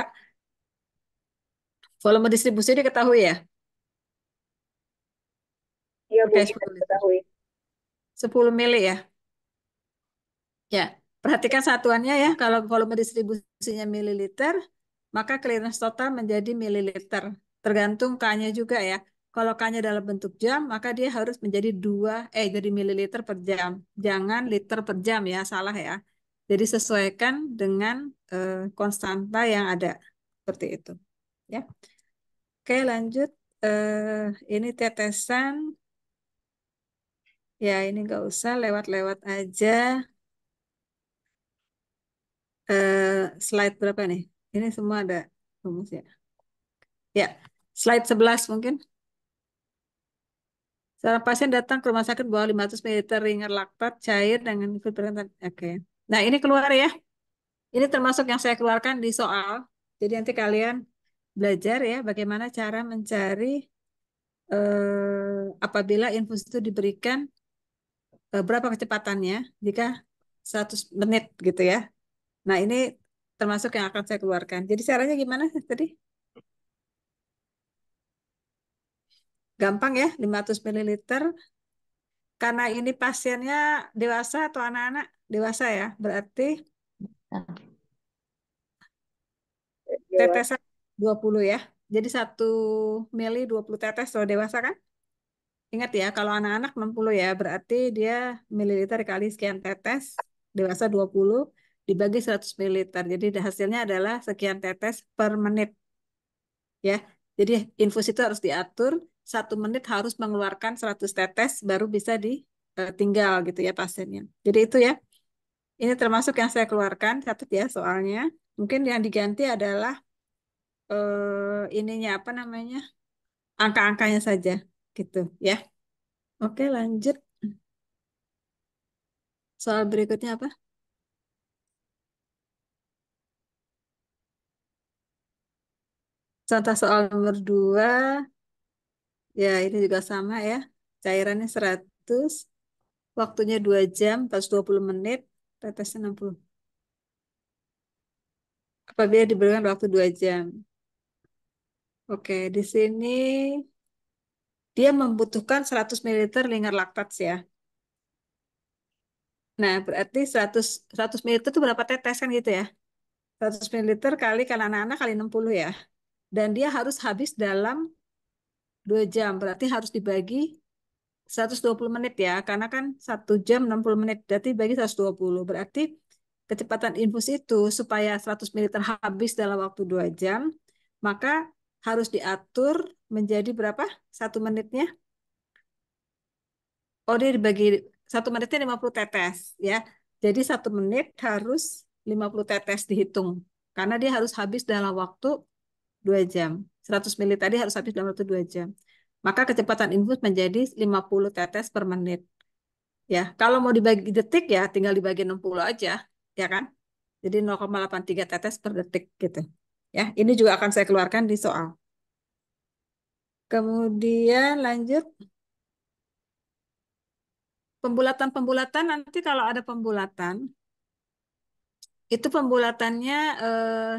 Volume distribusi diketahui ya? Iya, Bu, kita 10 ketahui. 10 mili ya. Ya, perhatikan satuannya ya. Kalau volume distribusinya mililiter, maka clearance total menjadi mililiter. Tergantung kanya juga ya. Kalau kanya dalam bentuk jam, maka dia harus menjadi dua, eh jadi mililiter per jam. Jangan liter per jam ya, salah ya. Jadi sesuaikan dengan eh, konstanta yang ada. Seperti itu. Ya. Oke, lanjut. Eh, ini tetesan Ya, ini nggak usah lewat-lewat aja. Eh, slide berapa nih? Ini semua ada rumus ya. Ya, slide 11 mungkin. Seorang pasien datang ke rumah sakit bawa 500 ml ringan laktat cair dengan liquid Oke. Okay. Nah, ini keluar ya. Ini termasuk yang saya keluarkan di soal. Jadi nanti kalian belajar ya bagaimana cara mencari uh, apabila infus itu diberikan Eh, berapa kecepatannya jika 100 menit gitu ya. Nah, ini termasuk yang akan saya keluarkan. Jadi caranya gimana tadi? Gampang ya, 500 ml. Karena ini pasiennya dewasa atau anak-anak? Dewasa ya, berarti tetesan 20 ya. Jadi satu mili 20 tetes kalau dewasa kan? Ingat ya, kalau anak-anak 60 ya, berarti dia mililiter kali sekian tetes, dewasa 20, dibagi 100 mililiter. Jadi hasilnya adalah sekian tetes per menit. Ya, jadi infus itu harus diatur, satu menit harus mengeluarkan 100 tetes baru bisa ditinggal eh, gitu ya pasiennya. Jadi itu ya, ini termasuk yang saya keluarkan, satu ya soalnya. Mungkin yang diganti adalah eh, ininya apa namanya, angka-angkanya saja gitu ya. Oke, lanjut. Soal berikutnya apa? Contoh soal nomor 2. Ya, ini juga sama ya. Cairannya 100, waktunya 2 jam, 420 menit, tetesnya 60. Apabila diberikan waktu 2 jam. Oke, di sini dia membutuhkan 100 ml lengar laktat ya. Nah, berarti 100 100 ml itu berapa tetes kan gitu ya? 100 ml kali kan anak-anak kali 60 ya. Dan dia harus habis dalam 2 jam. Berarti harus dibagi 120 menit ya, karena kan 1 jam 60 menit, berarti bagi 120. Berarti kecepatan infus itu supaya 100 ml habis dalam waktu 2 jam, maka harus diatur menjadi berapa? Satu menitnya? Oh, dia dibagi satu menitnya 50 tetes ya. Jadi satu menit harus 50 tetes dihitung. Karena dia harus habis dalam waktu 2 jam. 100 mililiter tadi harus habis dalam waktu 2 jam. Maka kecepatan infus menjadi 50 tetes per menit. Ya, kalau mau dibagi detik ya tinggal dibagi 60 aja, ya kan? Jadi 0,83 tetes per detik gitu. Ya, ini juga akan saya keluarkan di soal. Kemudian lanjut. Pembulatan-pembulatan nanti kalau ada pembulatan, itu pembulatannya eh,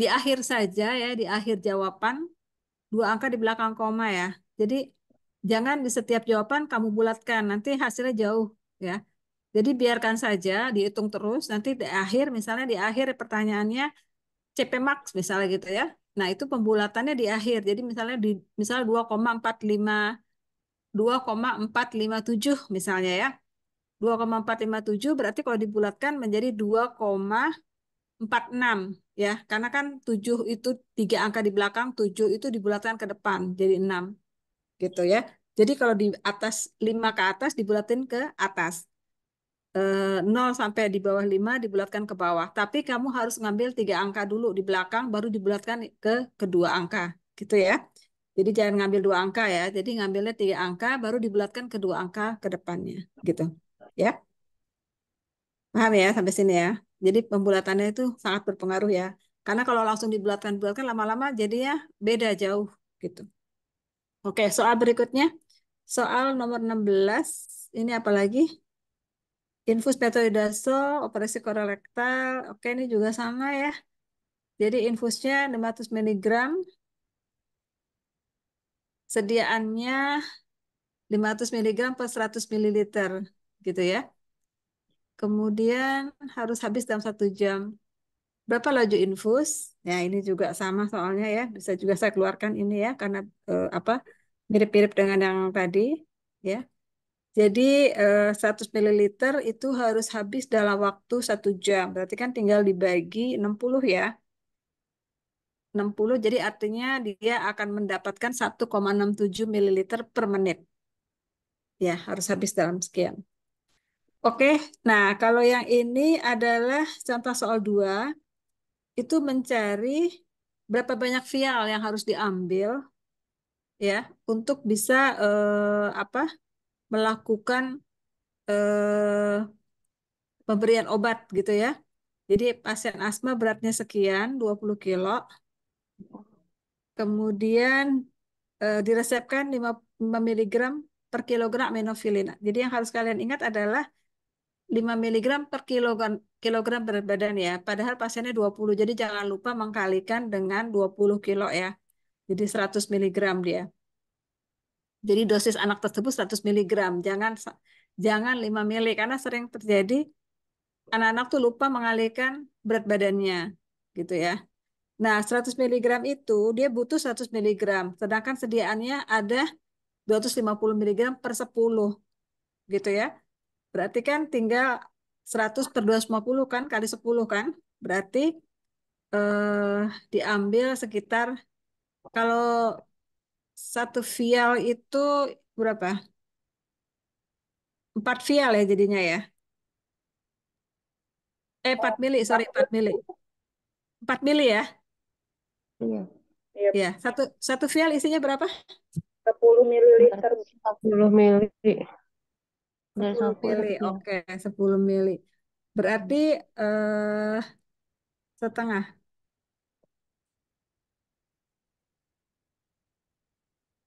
di akhir saja ya, di akhir jawaban, dua angka di belakang koma ya. Jadi jangan di setiap jawaban kamu bulatkan, nanti hasilnya jauh ya. Jadi biarkan saja dihitung terus, nanti di akhir misalnya di akhir pertanyaannya CP max misalnya gitu ya. Nah, itu pembulatannya di akhir. Jadi misalnya di misalnya 2,45 2,457 misalnya ya. 2,457 berarti kalau dibulatkan menjadi 2,46 ya. Karena kan 7 itu tiga angka di belakang, 7 itu dibulatkan ke depan jadi 6. Gitu ya. Jadi kalau di atas 5 ke atas dibulatin ke atas. 0 eh, sampai di bawah 5 dibulatkan ke bawah. Tapi kamu harus ngambil tiga angka dulu di belakang baru dibulatkan ke kedua angka. Gitu ya. Jadi jangan ngambil dua angka ya. Jadi ngambilnya tiga angka baru dibulatkan kedua angka ke depannya. Gitu. Ya. Paham ya sampai sini ya. Jadi pembulatannya itu sangat berpengaruh ya. Karena kalau langsung dibulatkan-bulatkan lama-lama jadinya beda jauh gitu. Oke, soal berikutnya. Soal nomor 16. Ini apa lagi? Infus metronidazole, operasi kolorektal. Oke, ini juga sama ya. Jadi infusnya 500 mg. Sediaannya 500 mg per 100 ml gitu ya. Kemudian harus habis dalam satu jam. Berapa laju infus? Ya, ini juga sama soalnya ya. Bisa juga saya keluarkan ini ya karena eh, apa mirip-mirip dengan yang tadi ya. Jadi 100 eh, ml itu harus habis dalam waktu 1 jam. Berarti kan tinggal dibagi 60 ya. 60 jadi artinya dia akan mendapatkan 1,67 ml per menit. Ya, harus habis dalam sekian. Oke, nah kalau yang ini adalah contoh soal 2 itu mencari berapa banyak vial yang harus diambil ya untuk bisa eh, apa? melakukan eh, pemberian obat gitu ya. Jadi pasien asma beratnya sekian, 20 kilo. Kemudian eh, diresepkan 5 mg per kilogram menofilin. Jadi yang harus kalian ingat adalah 5 mg per kilogram, kilogram berat badan ya. Padahal pasiennya 20. Jadi jangan lupa mengkalikan dengan 20 kilo ya. Jadi 100 mg dia. Jadi dosis anak tersebut 100 mg, jangan jangan 5 mili karena sering terjadi anak-anak tuh lupa mengalihkan berat badannya gitu ya. Nah, 100 mg itu dia butuh 100 mg, sedangkan sediaannya ada 250 mg per 10 gitu ya. Berarti kan tinggal 100 per 250 kan kali 10 kan? Berarti eh, diambil sekitar kalau satu vial itu berapa? Empat vial ya jadinya ya? Eh, empat mili, sorry, empat mili. Empat mili ya? Iya. Ya, satu satu vial isinya berapa? 10 mililiter. 10 mili. 10 mili, oke, 10 mili. Berarti eh, setengah.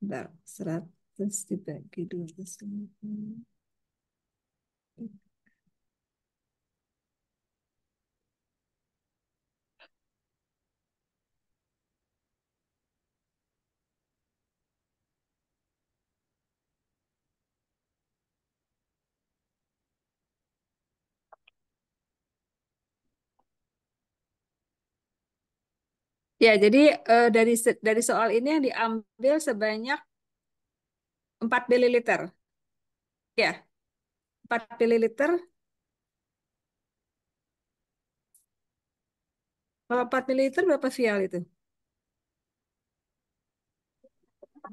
Bentar, 100 dibagi 250. Ya, jadi uh, dari dari soal ini yang diambil sebanyak 4 ml. Ya. 4 ml. 4 ml berapa vial itu?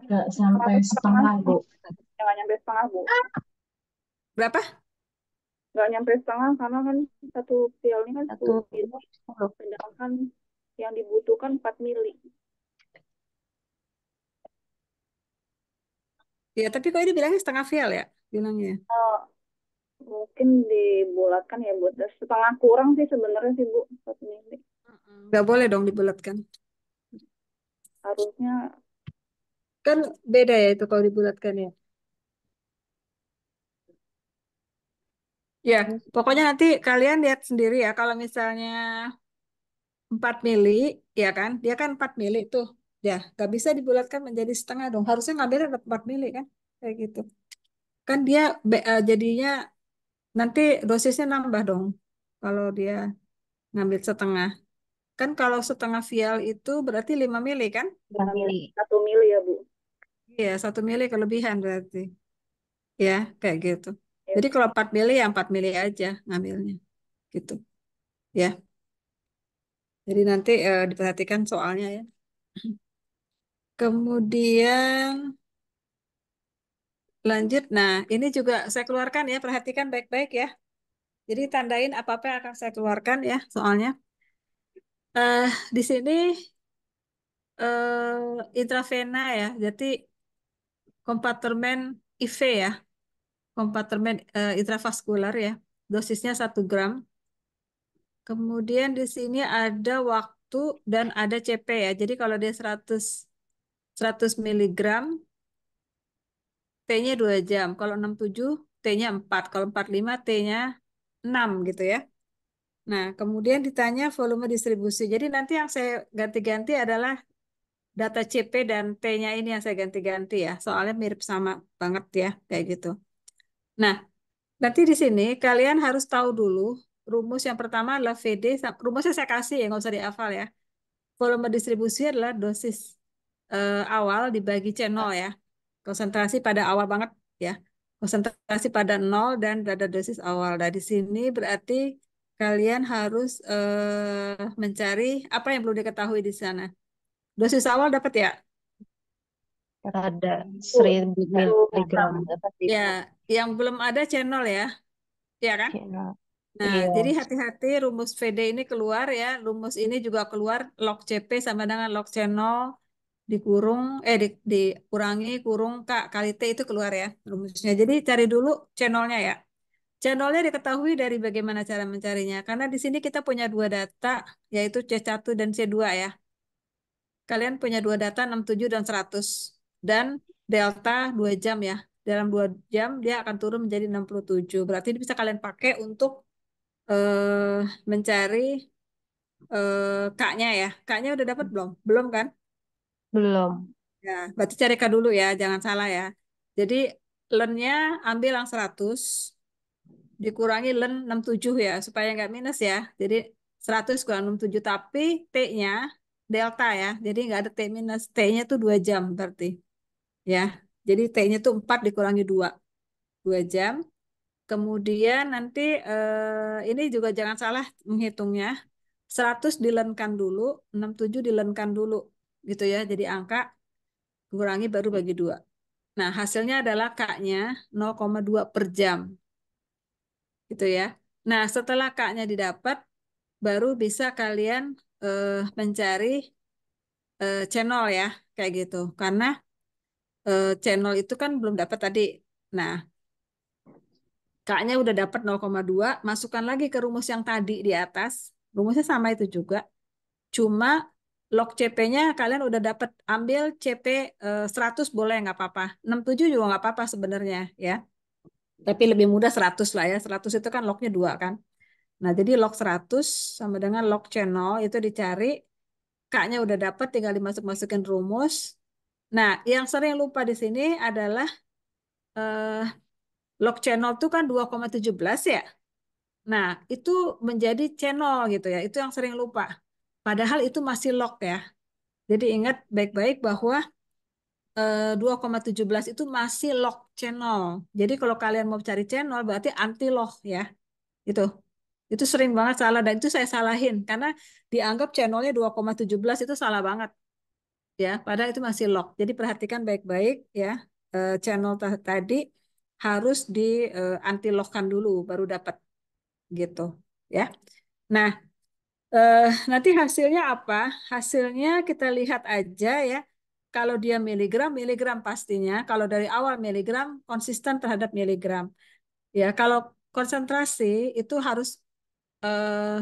Enggak sampai setengah, Bu. Enggak nyampe setengah, Bu. Berapa? Enggak nyampe setengah karena kan satu vial ini kan satu, satu. sedangkan yang dibutuhkan 4 mili. Ya, tapi kok ini bilangnya setengah vial ya, bilangnya. Oh, mungkin dibulatkan ya bu, setengah kurang sih sebenarnya sih Bu, 4 mili. Nggak boleh dong dibulatkan. Harusnya kan beda ya itu kalau dibulatkan ya. Ya, pokoknya nanti kalian lihat sendiri ya. Kalau misalnya 4 mili, ya kan? Dia kan 4 mili tuh. Ya, nggak bisa dibulatkan menjadi setengah dong. Harusnya ngambilnya empat 4 mili kan? Kayak gitu. Kan dia eh, jadinya nanti dosisnya nambah dong. Kalau dia ngambil setengah. Kan kalau setengah vial itu berarti 5 mili kan? 5 mili. 1 mili ya, Bu. Iya, 1 mili kelebihan berarti. Ya, kayak gitu. Ya. Jadi kalau 4 mili ya 4 mili aja ngambilnya. Gitu. Ya. Jadi nanti eh, diperhatikan soalnya ya. Kemudian lanjut. Nah, ini juga saya keluarkan ya, perhatikan baik-baik ya. Jadi tandain apa-apa yang akan saya keluarkan ya soalnya. Eh, di sini eh, intravena ya, jadi kompartemen IV ya, kompartemen eh, intravaskular ya, dosisnya 1 gram. Kemudian di sini ada waktu dan ada CP ya. Jadi kalau dia 100 100 mg T-nya 2 jam. Kalau 67 T-nya 4. Kalau 45 T-nya 6 gitu ya. Nah, kemudian ditanya volume distribusi. Jadi nanti yang saya ganti-ganti adalah data CP dan T-nya ini yang saya ganti-ganti ya. Soalnya mirip sama banget ya, kayak gitu. Nah, nanti di sini kalian harus tahu dulu rumus yang pertama adalah VD. Rumusnya saya kasih ya, nggak usah dihafal ya. Volume distribusi adalah dosis uh, awal dibagi C0 ya. Konsentrasi pada awal banget ya. Konsentrasi pada nol dan pada dosis awal. Nah, dari sini berarti kalian harus uh, mencari apa yang perlu diketahui di sana. Dosis awal dapat ya? Ada 1000 miligram. Ya, yang belum ada channel ya. Ya kan? Channel. Iya. Nah, iya. jadi hati-hati rumus VD ini keluar ya. Rumus ini juga keluar log CP sama dengan log C0 dikurung eh di, dikurangi kurung K kali T itu keluar ya rumusnya. Jadi cari dulu channelnya ya. channelnya diketahui dari bagaimana cara mencarinya. Karena di sini kita punya dua data yaitu C1 dan C2 ya. Kalian punya dua data 67 dan 100 dan delta 2 jam ya. Dalam dua jam dia akan turun menjadi 67. Berarti ini bisa kalian pakai untuk uh, mencari uh, kaknya ya. Kaknya udah dapat belum? Belum kan? Belum. Ya, berarti cari kak dulu ya, jangan salah ya. Jadi lennya ambil yang 100 dikurangi len 67 ya supaya nggak minus ya. Jadi 100 kurang 67 tapi T-nya delta ya. Jadi nggak ada T minus. T-nya tuh 2 jam berarti. Ya. Jadi T-nya tuh 4 dikurangi 2. 2 jam. Kemudian nanti eh, ini juga jangan salah menghitungnya. 100 dilenkan dulu, 67 dilenkan dulu gitu ya. Jadi angka kurangi baru hmm. bagi dua. Nah, hasilnya adalah K-nya 0,2 per jam. Gitu ya. Nah, setelah K-nya didapat, baru bisa kalian eh, mencari eh, channel ya, kayak gitu. Karena eh, channel itu kan belum dapat tadi. Nah, K-nya udah dapat 0,2, masukkan lagi ke rumus yang tadi di atas. Rumusnya sama itu juga. Cuma log CP-nya kalian udah dapat ambil CP 100 eh, boleh nggak apa-apa. 67 juga nggak apa-apa sebenarnya ya. Tapi lebih mudah 100 lah ya. 100 itu kan lognya dua kan. Nah, jadi log 100 sama dengan log channel itu dicari. K-nya udah dapat, tinggal dimasuk-masukin rumus. Nah, yang sering lupa di sini adalah eh, log channel itu kan 2,17 ya. Nah, itu menjadi channel gitu ya. Itu yang sering lupa. Padahal itu masih log ya. Jadi ingat baik-baik bahwa 2,17 eh, itu masih log channel. Jadi kalau kalian mau cari channel berarti anti log ya. Itu. Itu sering banget salah dan itu saya salahin karena dianggap channelnya 2,17 itu salah banget. Ya, padahal itu masih log. Jadi perhatikan baik-baik ya eh, channel tadi harus di uh, dulu baru dapat gitu ya. Nah, uh, nanti hasilnya apa? Hasilnya kita lihat aja ya. Kalau dia miligram, miligram pastinya. Kalau dari awal miligram, konsisten terhadap miligram. Ya, kalau konsentrasi itu harus uh,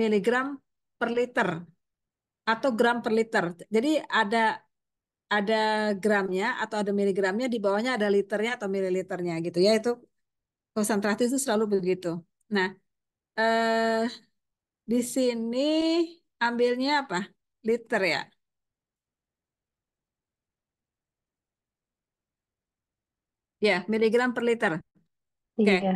miligram per liter atau gram per liter. Jadi ada ada gramnya atau ada miligramnya di bawahnya ada liternya atau mililiternya gitu ya itu konsentrasi itu selalu begitu. Nah eh, di sini ambilnya apa liter ya. Ya, miligram per liter. Oke. Okay. Iya.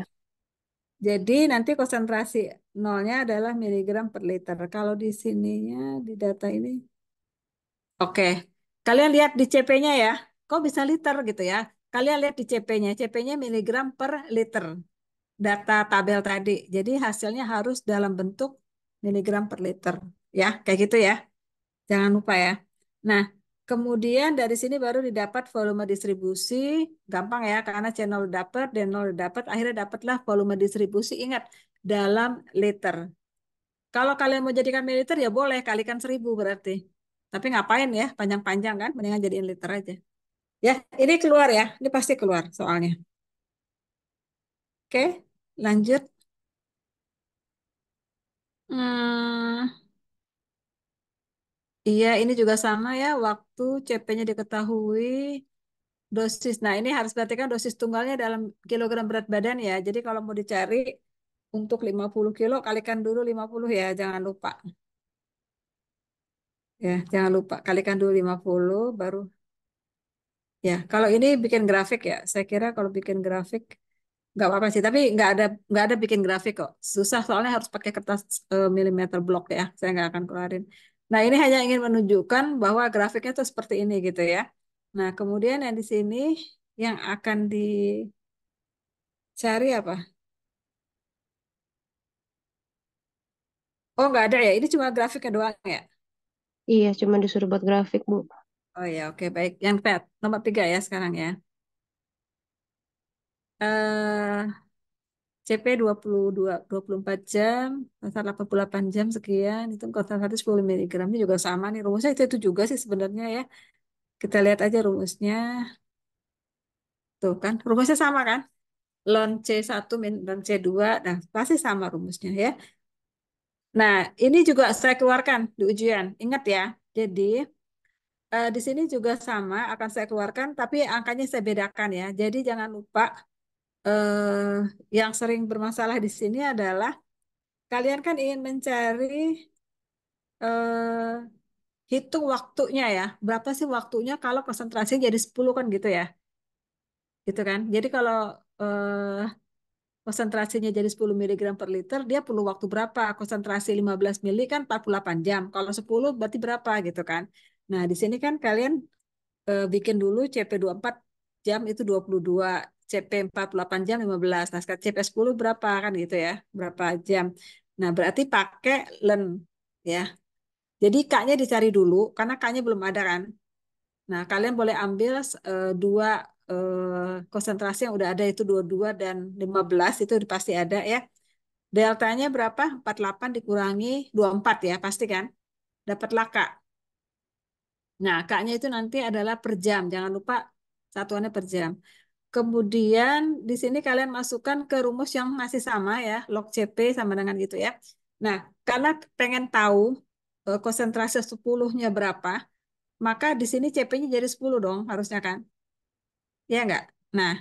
Jadi nanti konsentrasi nolnya adalah miligram per liter. Kalau di sininya di data ini, oke, Kalian lihat di CP-nya ya, kok bisa liter gitu ya. Kalian lihat di CP-nya, CP-nya miligram per liter. Data tabel tadi. Jadi hasilnya harus dalam bentuk miligram per liter. Ya, kayak gitu ya. Jangan lupa ya. Nah, kemudian dari sini baru didapat volume distribusi. Gampang ya, karena channel dapat, denol dapat, akhirnya dapatlah volume distribusi. Ingat, dalam liter. Kalau kalian mau jadikan militer ya boleh, kalikan seribu berarti. Tapi ngapain ya panjang-panjang kan? Mendingan jadiin liter aja. Ya, ini keluar ya. Ini pasti keluar soalnya. Oke, lanjut. Hmm, iya, ini juga sama ya. Waktu CP-nya diketahui dosis. Nah, ini harus berarti kan dosis tunggalnya dalam kilogram berat badan ya. Jadi kalau mau dicari untuk 50 kilo, kalikan dulu 50 ya. Jangan lupa. Ya, jangan lupa kalikan dulu 50 baru ya. Kalau ini bikin grafik ya, saya kira kalau bikin grafik nggak apa-apa sih, tapi nggak ada nggak ada bikin grafik kok. Susah soalnya harus pakai kertas uh, e, milimeter blok ya. Saya nggak akan keluarin. Nah, ini hanya ingin menunjukkan bahwa grafiknya tuh seperti ini gitu ya. Nah, kemudian yang di sini yang akan dicari apa? Oh, nggak ada ya. Ini cuma grafiknya doang ya. Iya, cuma disuruh buat grafik, Bu. Oh ya, oke baik. Yang pet nomor tiga ya sekarang ya. Uh, CP 22 24 jam, puluh 88 jam sekian, itu konsen 110 mg ini juga sama nih rumusnya itu itu juga sih sebenarnya ya. Kita lihat aja rumusnya. Tuh kan, rumusnya sama kan? Lon C1 min lon C2, nah pasti sama rumusnya ya. Nah, ini juga saya keluarkan di ujian. Ingat ya. Jadi uh, di sini juga sama akan saya keluarkan, tapi angkanya saya bedakan ya. Jadi jangan lupa uh, yang sering bermasalah di sini adalah kalian kan ingin mencari uh, hitung waktunya ya. Berapa sih waktunya kalau konsentrasi jadi 10 kan gitu ya. Gitu kan. Jadi kalau Uh, konsentrasinya jadi 10 mg per liter, dia perlu waktu berapa? Konsentrasi 15 ml kan 48 jam. Kalau 10 berarti berapa gitu kan. Nah, di sini kan kalian e, bikin dulu CP24 jam itu 22, CP48 jam 15. Nah, CP10 berapa kan gitu ya, berapa jam. Nah, berarti pakai len ya. Jadi K-nya dicari dulu, karena K-nya belum ada kan. Nah, kalian boleh ambil e, dua Eh, konsentrasi yang udah ada itu 22 dan 15 itu pasti ada ya. Deltanya berapa? 48 dikurangi 24 ya, pasti kan? Dapat laka. Nah, k itu nanti adalah per jam. Jangan lupa satuannya per jam. Kemudian di sini kalian masukkan ke rumus yang masih sama ya, log CP sama dengan gitu ya. Nah, karena pengen tahu eh, konsentrasi 10-nya berapa, maka di sini CP-nya jadi 10 dong harusnya kan. Ya enggak? Nah,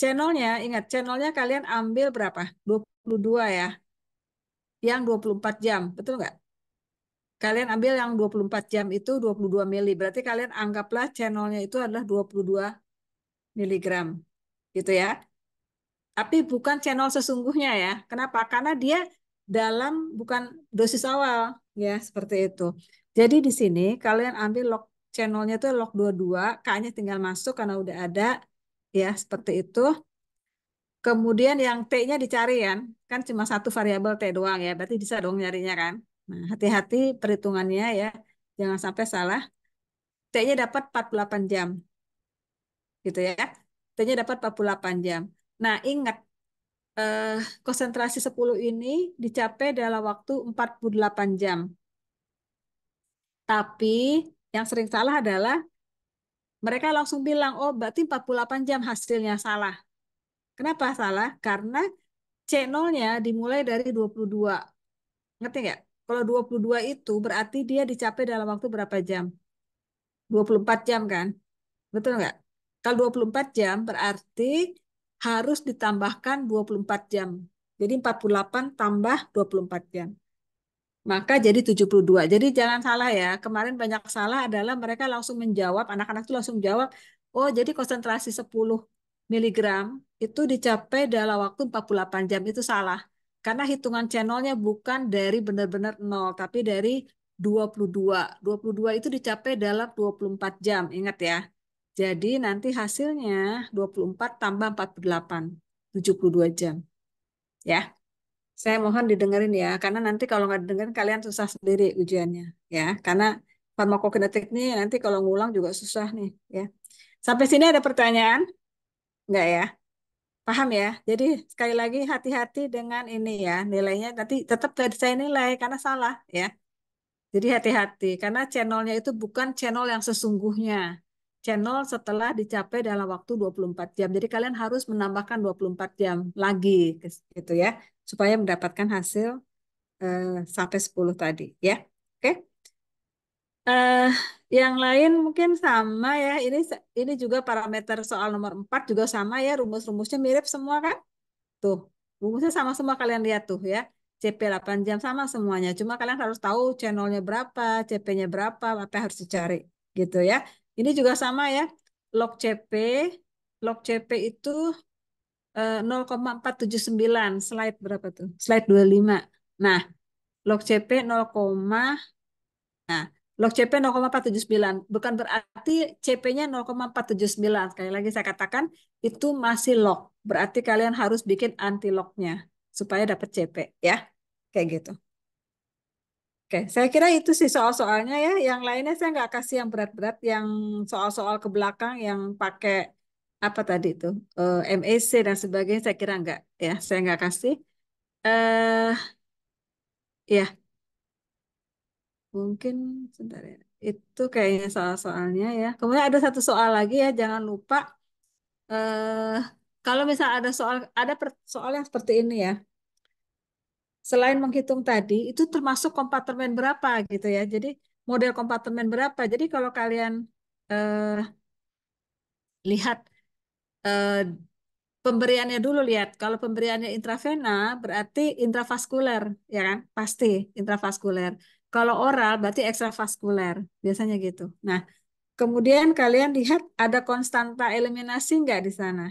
channelnya, ingat channelnya kalian ambil berapa? 22 ya. Yang 24 jam, betul enggak? Kalian ambil yang 24 jam itu 22 mili. Berarti kalian anggaplah channelnya itu adalah 22 miligram. Gitu ya. Tapi bukan channel sesungguhnya ya. Kenapa? Karena dia dalam bukan dosis awal. Ya, seperti itu. Jadi di sini kalian ambil log channelnya itu log 22, K-nya tinggal masuk karena udah ada ya seperti itu. Kemudian yang T-nya dicari kan, kan cuma satu variabel T doang ya, berarti bisa dong nyarinya kan. Nah, hati-hati perhitungannya ya, jangan sampai salah. T-nya dapat 48 jam. Gitu ya. T-nya dapat 48 jam. Nah, ingat eh, konsentrasi 10 ini dicapai dalam waktu 48 jam. Tapi yang sering salah adalah mereka langsung bilang, oh berarti 48 jam hasilnya salah. Kenapa salah? Karena C0-nya dimulai dari 22. Ngerti nggak? Kalau 22 itu berarti dia dicapai dalam waktu berapa jam? 24 jam kan? Betul nggak? Kalau 24 jam berarti harus ditambahkan 24 jam. Jadi 48 tambah 24 jam maka jadi 72. Jadi jangan salah ya. Kemarin banyak salah adalah mereka langsung menjawab, anak-anak itu langsung jawab. oh jadi konsentrasi 10 mg itu dicapai dalam waktu 48 jam. Itu salah. Karena hitungan channelnya bukan dari benar-benar nol, tapi dari 22. 22 itu dicapai dalam 24 jam, ingat ya. Jadi nanti hasilnya 24 tambah 48, 72 jam. Ya saya mohon didengerin ya, karena nanti kalau nggak didengerin kalian susah sendiri ujiannya, ya. Karena farmakokinetik ini nanti kalau ngulang juga susah nih, ya. Sampai sini ada pertanyaan? Nggak ya? Paham ya? Jadi sekali lagi hati-hati dengan ini ya, nilainya nanti tetap saya nilai karena salah, ya. Jadi hati-hati, karena channelnya itu bukan channel yang sesungguhnya. Channel setelah dicapai dalam waktu 24 jam. Jadi kalian harus menambahkan 24 jam lagi, gitu ya supaya mendapatkan hasil uh, sampai 10 tadi ya. Oke. Okay? uh, eh, yang lain mungkin sama ya. Ini ini juga parameter soal nomor 4 juga sama ya, rumus-rumusnya mirip semua kan? Tuh, rumusnya sama semua kalian lihat tuh ya. CP 8 jam sama semuanya. Cuma kalian harus tahu channelnya berapa, CP-nya berapa, apa yang harus dicari gitu ya. Ini juga sama ya. Log CP, log CP itu 0,479 eh, slide berapa tuh? Slide 25. Nah, log CP 0, nah, log CP 0,479 bukan berarti CP-nya 0,479. Sekali lagi saya katakan itu masih log. Berarti kalian harus bikin anti lognya supaya dapat CP ya. Kayak gitu. Oke, saya kira itu sih soal-soalnya ya. Yang lainnya saya nggak kasih yang berat-berat, yang soal-soal ke belakang yang pakai apa tadi itu uh, eh, MEC dan sebagainya saya kira enggak ya saya enggak kasih eh uh, ya mungkin sebentar ya itu kayaknya soal-soalnya ya kemudian ada satu soal lagi ya jangan lupa uh, kalau misal ada soal ada per, soal yang seperti ini ya selain menghitung tadi itu termasuk kompartemen berapa gitu ya jadi model kompartemen berapa jadi kalau kalian eh, lihat Eh, pemberiannya dulu lihat. Kalau pemberiannya intravena berarti intravaskuler, ya kan? Pasti intravaskuler. Kalau oral berarti ekstravaskuler, biasanya gitu. Nah, kemudian kalian lihat ada konstanta eliminasi nggak di sana,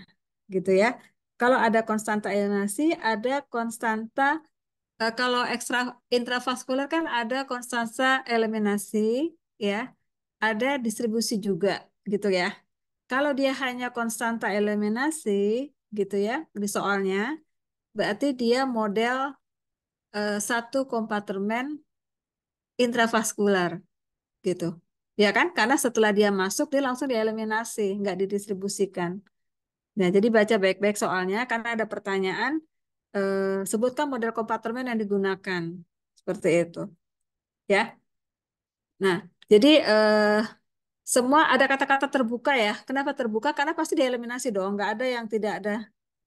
gitu ya? Kalau ada konstanta eliminasi, ada konstanta eh, kalau ekstra intravaskuler kan ada konstanta eliminasi, ya. Ada distribusi juga, gitu ya. Kalau dia hanya konstanta eliminasi, gitu ya, di soalnya, berarti dia model uh, satu kompartemen intravaskular, gitu. Ya kan? Karena setelah dia masuk, dia langsung dieliminasi, nggak didistribusikan. Nah, jadi baca baik-baik soalnya, karena ada pertanyaan, eh, sebutkan model kompartemen yang digunakan. Seperti itu. Ya. Nah, jadi... uh, semua ada kata-kata terbuka ya. Kenapa terbuka? Karena pasti dieliminasi dong. Enggak ada yang tidak ada.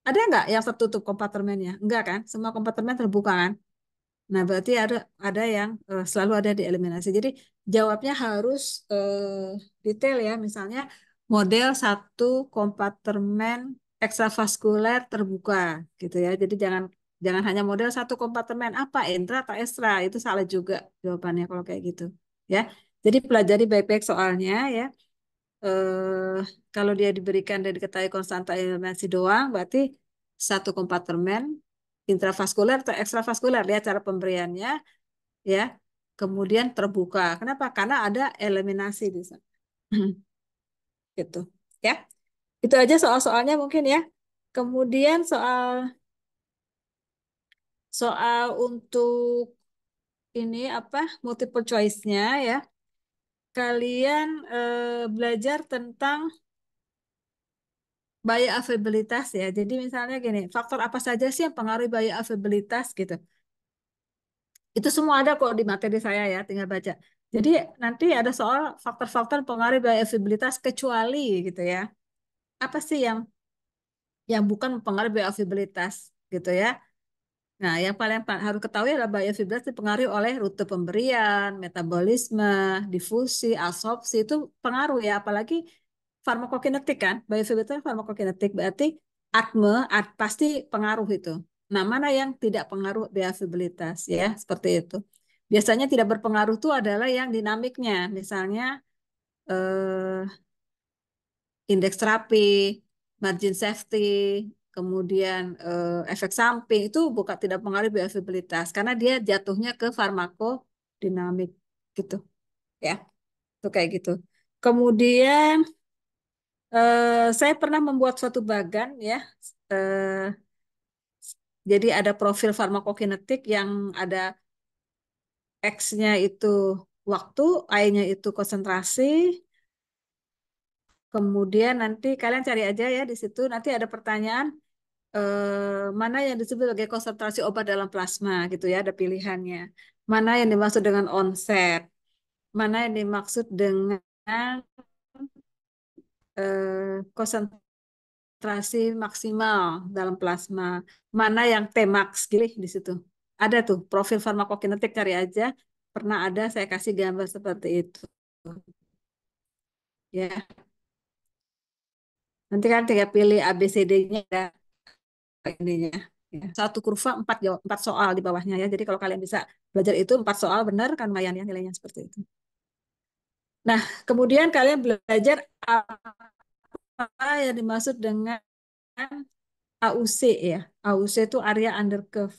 Ada nggak yang tertutup kompartemennya? Enggak kan? Semua kompartemen terbuka kan? Nah, berarti ada ada yang uh, selalu ada dieliminasi. Jadi jawabnya harus uh, detail ya. Misalnya model satu kompartemen ekstravaskuler terbuka gitu ya. Jadi jangan jangan hanya model satu kompartemen apa intra atau ekstra itu salah juga jawabannya kalau kayak gitu ya. Jadi pelajari baik-baik soalnya ya. Eh, kalau dia diberikan dan diketahui konstanta eliminasi doang, berarti satu kompartemen intravaskular atau ekstravaskuler ya cara pemberiannya ya. Kemudian terbuka. Kenapa? Karena ada eliminasi di sana. gitu ya. Itu aja soal-soalnya mungkin ya. Kemudian soal soal untuk ini apa multiple choice-nya ya kalian uh, belajar tentang biaya ya. Jadi misalnya gini, faktor apa saja sih yang pengaruhi biaya gitu. Itu semua ada kok di materi saya ya, tinggal baca. Jadi nanti ada soal faktor-faktor pengaruh biaya kecuali gitu ya. Apa sih yang yang bukan pengaruh biaya gitu ya. Nah, yang paling harus ketahui adalah biofibrat dipengaruhi oleh rute pemberian, metabolisme, difusi, absorpsi itu pengaruh ya, apalagi farmakokinetik kan. Biofibrat itu kan farmakokinetik berarti atme at, pasti pengaruh itu. Nah, mana yang tidak pengaruh biofibrilitas ya, seperti itu. Biasanya tidak berpengaruh itu adalah yang dinamiknya, misalnya eh, indeks terapi, margin safety, kemudian eh, efek samping itu bukan tidak pengaruh bioavailabilitas karena dia jatuhnya ke farmakodinamik gitu ya itu kayak gitu kemudian eh, saya pernah membuat suatu bagan ya eh, jadi ada profil farmakokinetik yang ada X-nya itu waktu, y nya itu konsentrasi, Kemudian nanti kalian cari aja ya di situ. Nanti ada pertanyaan eh, mana yang disebut sebagai konsentrasi obat dalam plasma gitu ya, ada pilihannya. Mana yang dimaksud dengan onset? Mana yang dimaksud dengan eh, konsentrasi maksimal dalam plasma? Mana yang Tmax? gitu di situ. Ada tuh profil farmakokinetik cari aja. Pernah ada saya kasih gambar seperti itu. Ya. Nanti kan tinggal pilih ABCD-nya ya. ininya. Ya. Satu kurva empat jawab empat soal di bawahnya ya. Jadi kalau kalian bisa belajar itu empat soal benar kan lumayan ya nilainya seperti itu. Nah, kemudian kalian belajar apa yang dimaksud dengan AUC ya. AUC itu area under curve.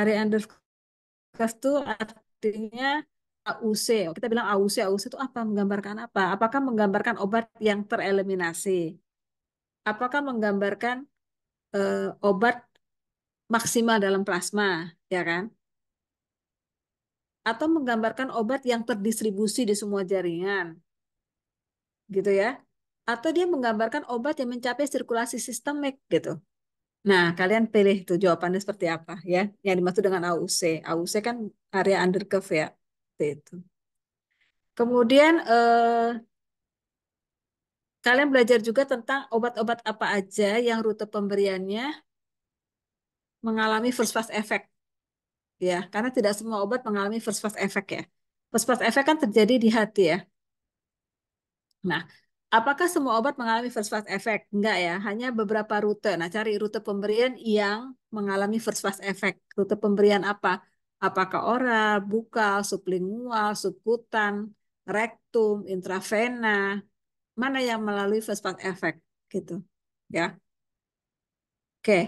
Area under curve itu artinya AUC. Kita bilang AUC, AUC itu apa? Menggambarkan apa? Apakah menggambarkan obat yang tereliminasi? apakah menggambarkan eh, obat maksimal dalam plasma, ya kan? Atau menggambarkan obat yang terdistribusi di semua jaringan, gitu ya? Atau dia menggambarkan obat yang mencapai sirkulasi sistemik, gitu. Nah, kalian pilih itu jawabannya seperti apa, ya? Yang dimaksud dengan AUC. AUC kan area under curve ya, itu. Kemudian eh, Kalian belajar juga tentang obat-obat apa aja yang rute pemberiannya mengalami first fast effect. Ya, karena tidak semua obat mengalami first fast effect ya. First fast effect kan terjadi di hati ya. Nah, apakah semua obat mengalami first fast effect? Enggak ya, hanya beberapa rute. Nah, cari rute pemberian yang mengalami first fast effect. Rute pemberian apa? Apakah oral, bukal, sublingual, subkutan, rektum, intravena, mana yang melalui first part effect gitu ya. Oke,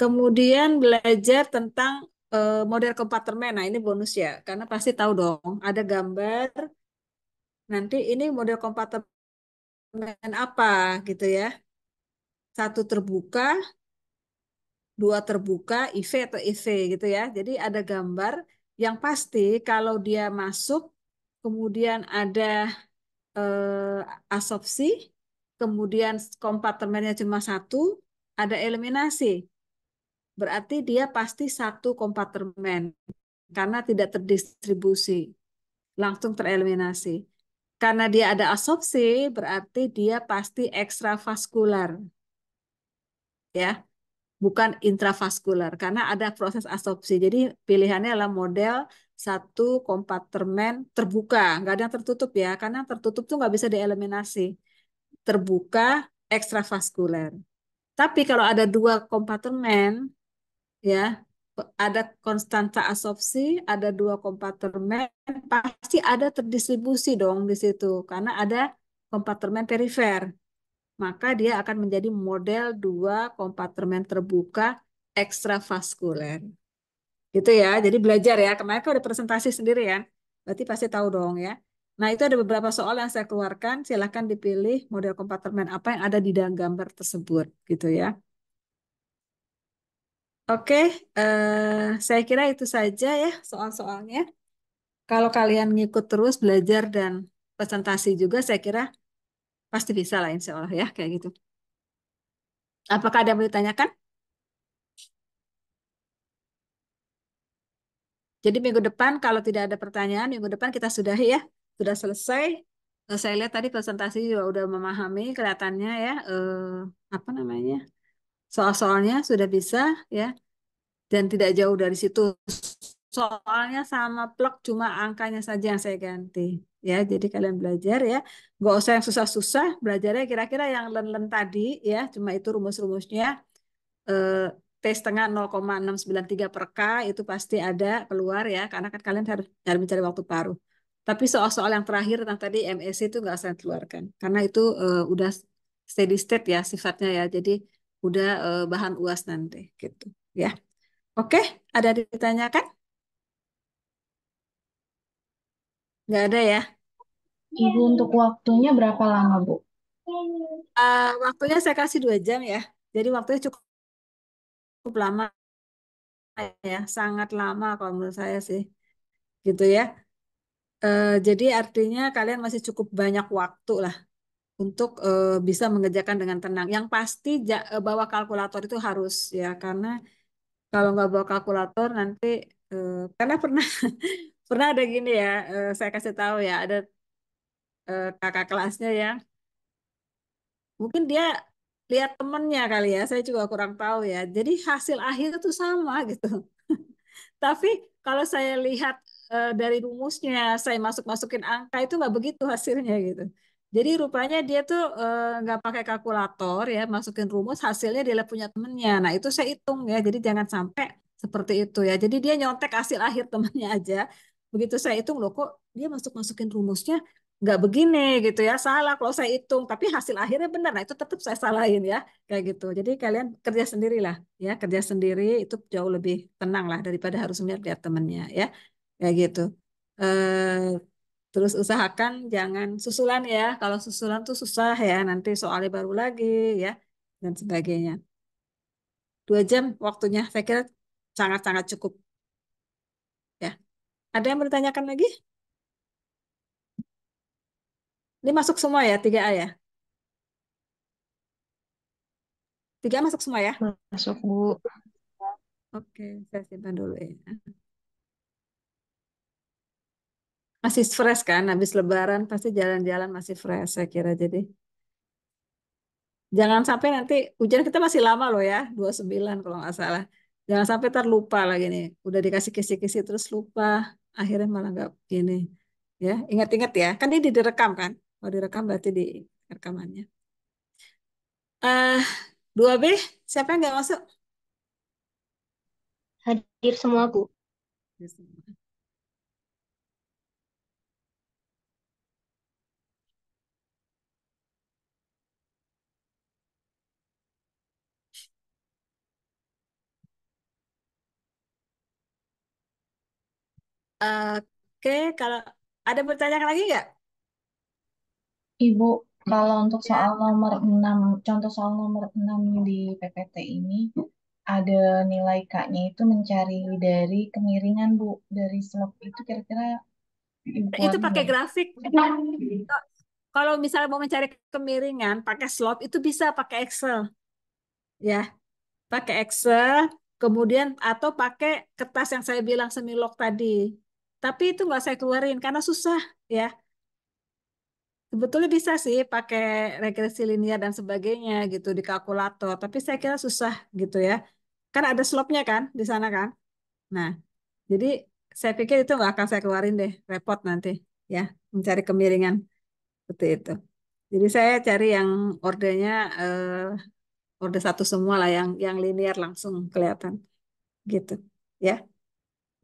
kemudian belajar tentang uh, model kompartemen. Nah, ini bonus ya, karena pasti tahu dong ada gambar nanti ini model kompartemen apa gitu ya. Satu terbuka, dua terbuka, IV atau IV gitu ya. Jadi ada gambar yang pasti kalau dia masuk kemudian ada eh, asopsi, kemudian kompartemennya cuma satu, ada eliminasi. Berarti dia pasti satu kompartemen karena tidak terdistribusi, langsung tereliminasi. Karena dia ada asopsi, berarti dia pasti ekstravaskular. Ya, bukan intravaskular karena ada proses asopsi. Jadi pilihannya adalah model satu kompartemen terbuka, nggak ada yang tertutup ya, karena tertutup tuh nggak bisa dieliminasi. Terbuka ekstravaskuler. Tapi kalau ada dua kompartemen, ya ada konstanta asopsi, ada dua kompartemen, pasti ada terdistribusi dong di situ, karena ada kompartemen perifer. Maka dia akan menjadi model dua kompartemen terbuka ekstravaskuler. Gitu ya. Jadi belajar ya. Kemarin kan ada presentasi sendiri ya. Berarti pasti tahu dong ya. Nah, itu ada beberapa soal yang saya keluarkan. Silahkan dipilih model kompartemen apa yang ada di dalam gambar tersebut. Gitu ya. Oke, uh, saya kira itu saja ya soal-soalnya. Kalau kalian ngikut terus belajar dan presentasi juga, saya kira pasti bisa lah insya Allah ya, kayak gitu. Apakah ada yang mau ditanyakan? Jadi minggu depan kalau tidak ada pertanyaan, minggu depan kita sudah ya. Sudah selesai. Eh, saya lihat tadi presentasi juga udah memahami kelihatannya ya eh, apa namanya? Soal-soalnya sudah bisa ya. Dan tidak jauh dari situ soalnya sama plek cuma angkanya saja yang saya ganti. Ya, jadi kalian belajar ya. Gak usah yang susah-susah, belajarnya kira-kira yang len-len tadi ya, cuma itu rumus-rumusnya. Eh, T setengah 0,693 per K itu pasti ada keluar ya, karena kan kalian harus, harus mencari waktu paruh. Tapi soal-soal yang terakhir tentang tadi MSC e itu nggak saya keluarkan, karena itu uh, udah steady state ya sifatnya ya, jadi udah uh, bahan uas nanti gitu ya. Oke, ada ditanyakan? Nggak ada ya? Ibu untuk waktunya berapa lama, Bu? Uh, waktunya saya kasih dua jam ya. Jadi waktunya cukup cukup lama ya, sangat lama kalau menurut saya sih. Gitu ya. e, jadi artinya kalian masih cukup banyak waktu lah untuk e, bisa mengerjakan dengan tenang. Yang pasti eh, bawa kalkulator itu harus ya karena kalau nggak bawa kalkulator nanti e, karena pernah pernah ada gini ya, saya kasih tahu ya ada kakak kelasnya ya mungkin dia lihat temennya kali ya saya juga kurang tahu ya jadi hasil akhir itu sama gitu tapi kalau saya lihat uh, dari rumusnya saya masuk masukin angka itu nggak begitu hasilnya gitu jadi rupanya dia tuh eh, nggak uh, pakai kalkulator ya masukin rumus hasilnya dia punya temennya nah itu saya hitung ya jadi jangan sampai seperti itu ya jadi dia nyontek hasil akhir temennya aja begitu saya hitung loh kok dia masuk masukin rumusnya nggak begini gitu ya salah kalau saya hitung tapi hasil akhirnya benar nah itu tetap saya salahin ya kayak gitu jadi kalian kerja sendirilah ya kerja sendiri itu jauh lebih tenang lah daripada harus melihat temennya ya kayak gitu eh, terus usahakan jangan susulan ya kalau susulan tuh susah ya nanti soalnya baru lagi ya dan sebagainya dua jam waktunya saya kira sangat-sangat cukup ya ada yang bertanyakan lagi ini masuk semua ya, 3A ya? 3A masuk semua ya? Masuk, Bu. Oke, saya simpan dulu ya. Masih fresh kan? Habis lebaran pasti jalan-jalan masih fresh saya kira. Jadi jangan sampai nanti hujan kita masih lama loh ya, 29 kalau nggak salah. Jangan sampai terlupa lagi nih. Udah dikasih kisi-kisi terus lupa. Akhirnya malah nggak gini. Ya, ingat-ingat ya. Kan ini direkam kan? Kalau direkam berarti di rekamannya. Uh, eh, 2B, siapa yang nggak masuk? Hadir semua, Bu. Hadir semua. Oke, okay, kalau ada pertanyaan lagi nggak? Ibu, kalau untuk soal nomor 6, contoh soal nomor 6 di PPT ini, ada nilai K-nya itu mencari dari kemiringan, Bu. Dari slope itu kira-kira itu pakai grafik. Kalau misalnya mau mencari kemiringan, pakai slope itu bisa pakai Excel, ya. Pakai Excel, kemudian atau pakai kertas yang saya bilang semilok tadi. Tapi itu nggak saya keluarin karena susah, ya. Sebetulnya bisa sih pakai regresi linear ya dan sebagainya gitu di kalkulator, tapi saya kira susah gitu ya. Kan ada slope-nya kan di sana kan. Nah, jadi saya pikir itu nggak akan saya keluarin deh, repot nanti ya mencari kemiringan seperti itu. Jadi saya cari yang ordernya eh, order satu semua lah, yang yang linear langsung kelihatan gitu ya.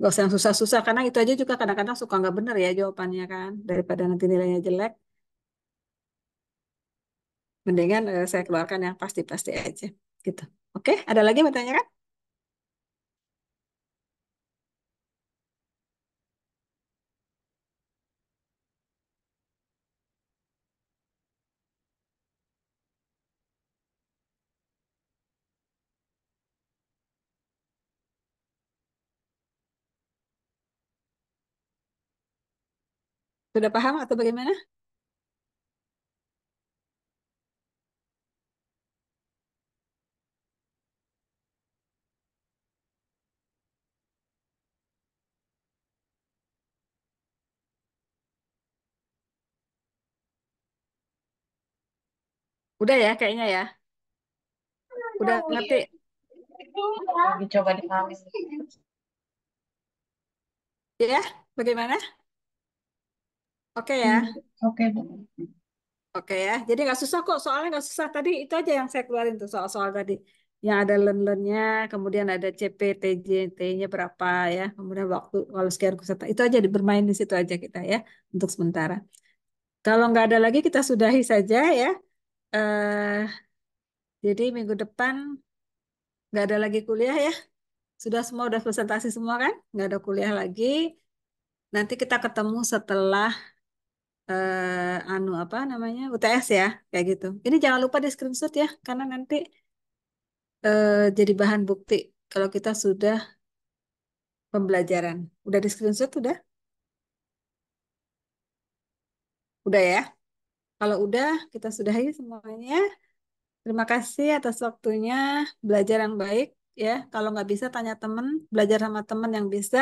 Gak usah yang susah-susah karena itu aja juga kadang-kadang suka nggak bener ya jawabannya kan daripada nanti nilainya jelek Mendingan uh, saya keluarkan yang pasti-pasti aja gitu. Oke, ada lagi yang bertanya kan? Sudah paham atau bagaimana? Udah ya kayaknya ya. Udah iya. ngerti. Lagi coba dipahami. Ya, bagaimana? Oke ya. Hmm, oke. Oke ya. Jadi nggak susah kok, soalnya nggak susah. Tadi itu aja yang saya keluarin tuh soal-soal tadi. Yang ada learn learnnya kemudian ada CP, TJ, nya berapa ya. Kemudian waktu kalau sekian kusata. Itu aja bermain di situ aja kita ya untuk sementara. Kalau nggak ada lagi kita sudahi saja ya. Uh, jadi minggu depan nggak ada lagi kuliah ya. Sudah semua udah presentasi semua kan? Nggak ada kuliah lagi. Nanti kita ketemu setelah uh, anu apa namanya UTS ya kayak gitu. Ini jangan lupa di screenshot ya karena nanti uh, jadi bahan bukti kalau kita sudah pembelajaran. Udah di screenshot udah? Udah ya? Kalau udah, kita sudahi semuanya. Terima kasih atas waktunya. Belajar yang baik ya. Kalau nggak bisa tanya temen, belajar sama temen yang bisa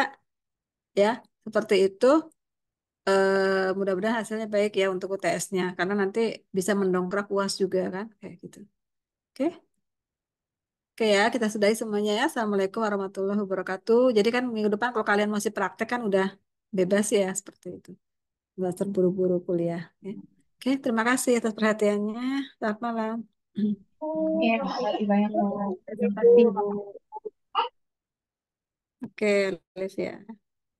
ya. Seperti itu. E, mudah-mudahan hasilnya baik ya untuk UTS-nya karena nanti bisa mendongkrak UAS juga kan kayak gitu. Oke. Oke ya, kita sudahi semuanya ya. Assalamualaikum warahmatullahi wabarakatuh. Jadi kan minggu depan kalau kalian masih praktek kan udah bebas ya seperti itu. Nggak terburu-buru kuliah ya. Oke, terima kasih atas perhatiannya. Selamat malam. Iya, terima kasih banyak. Terima kasih. Oke, Alicia.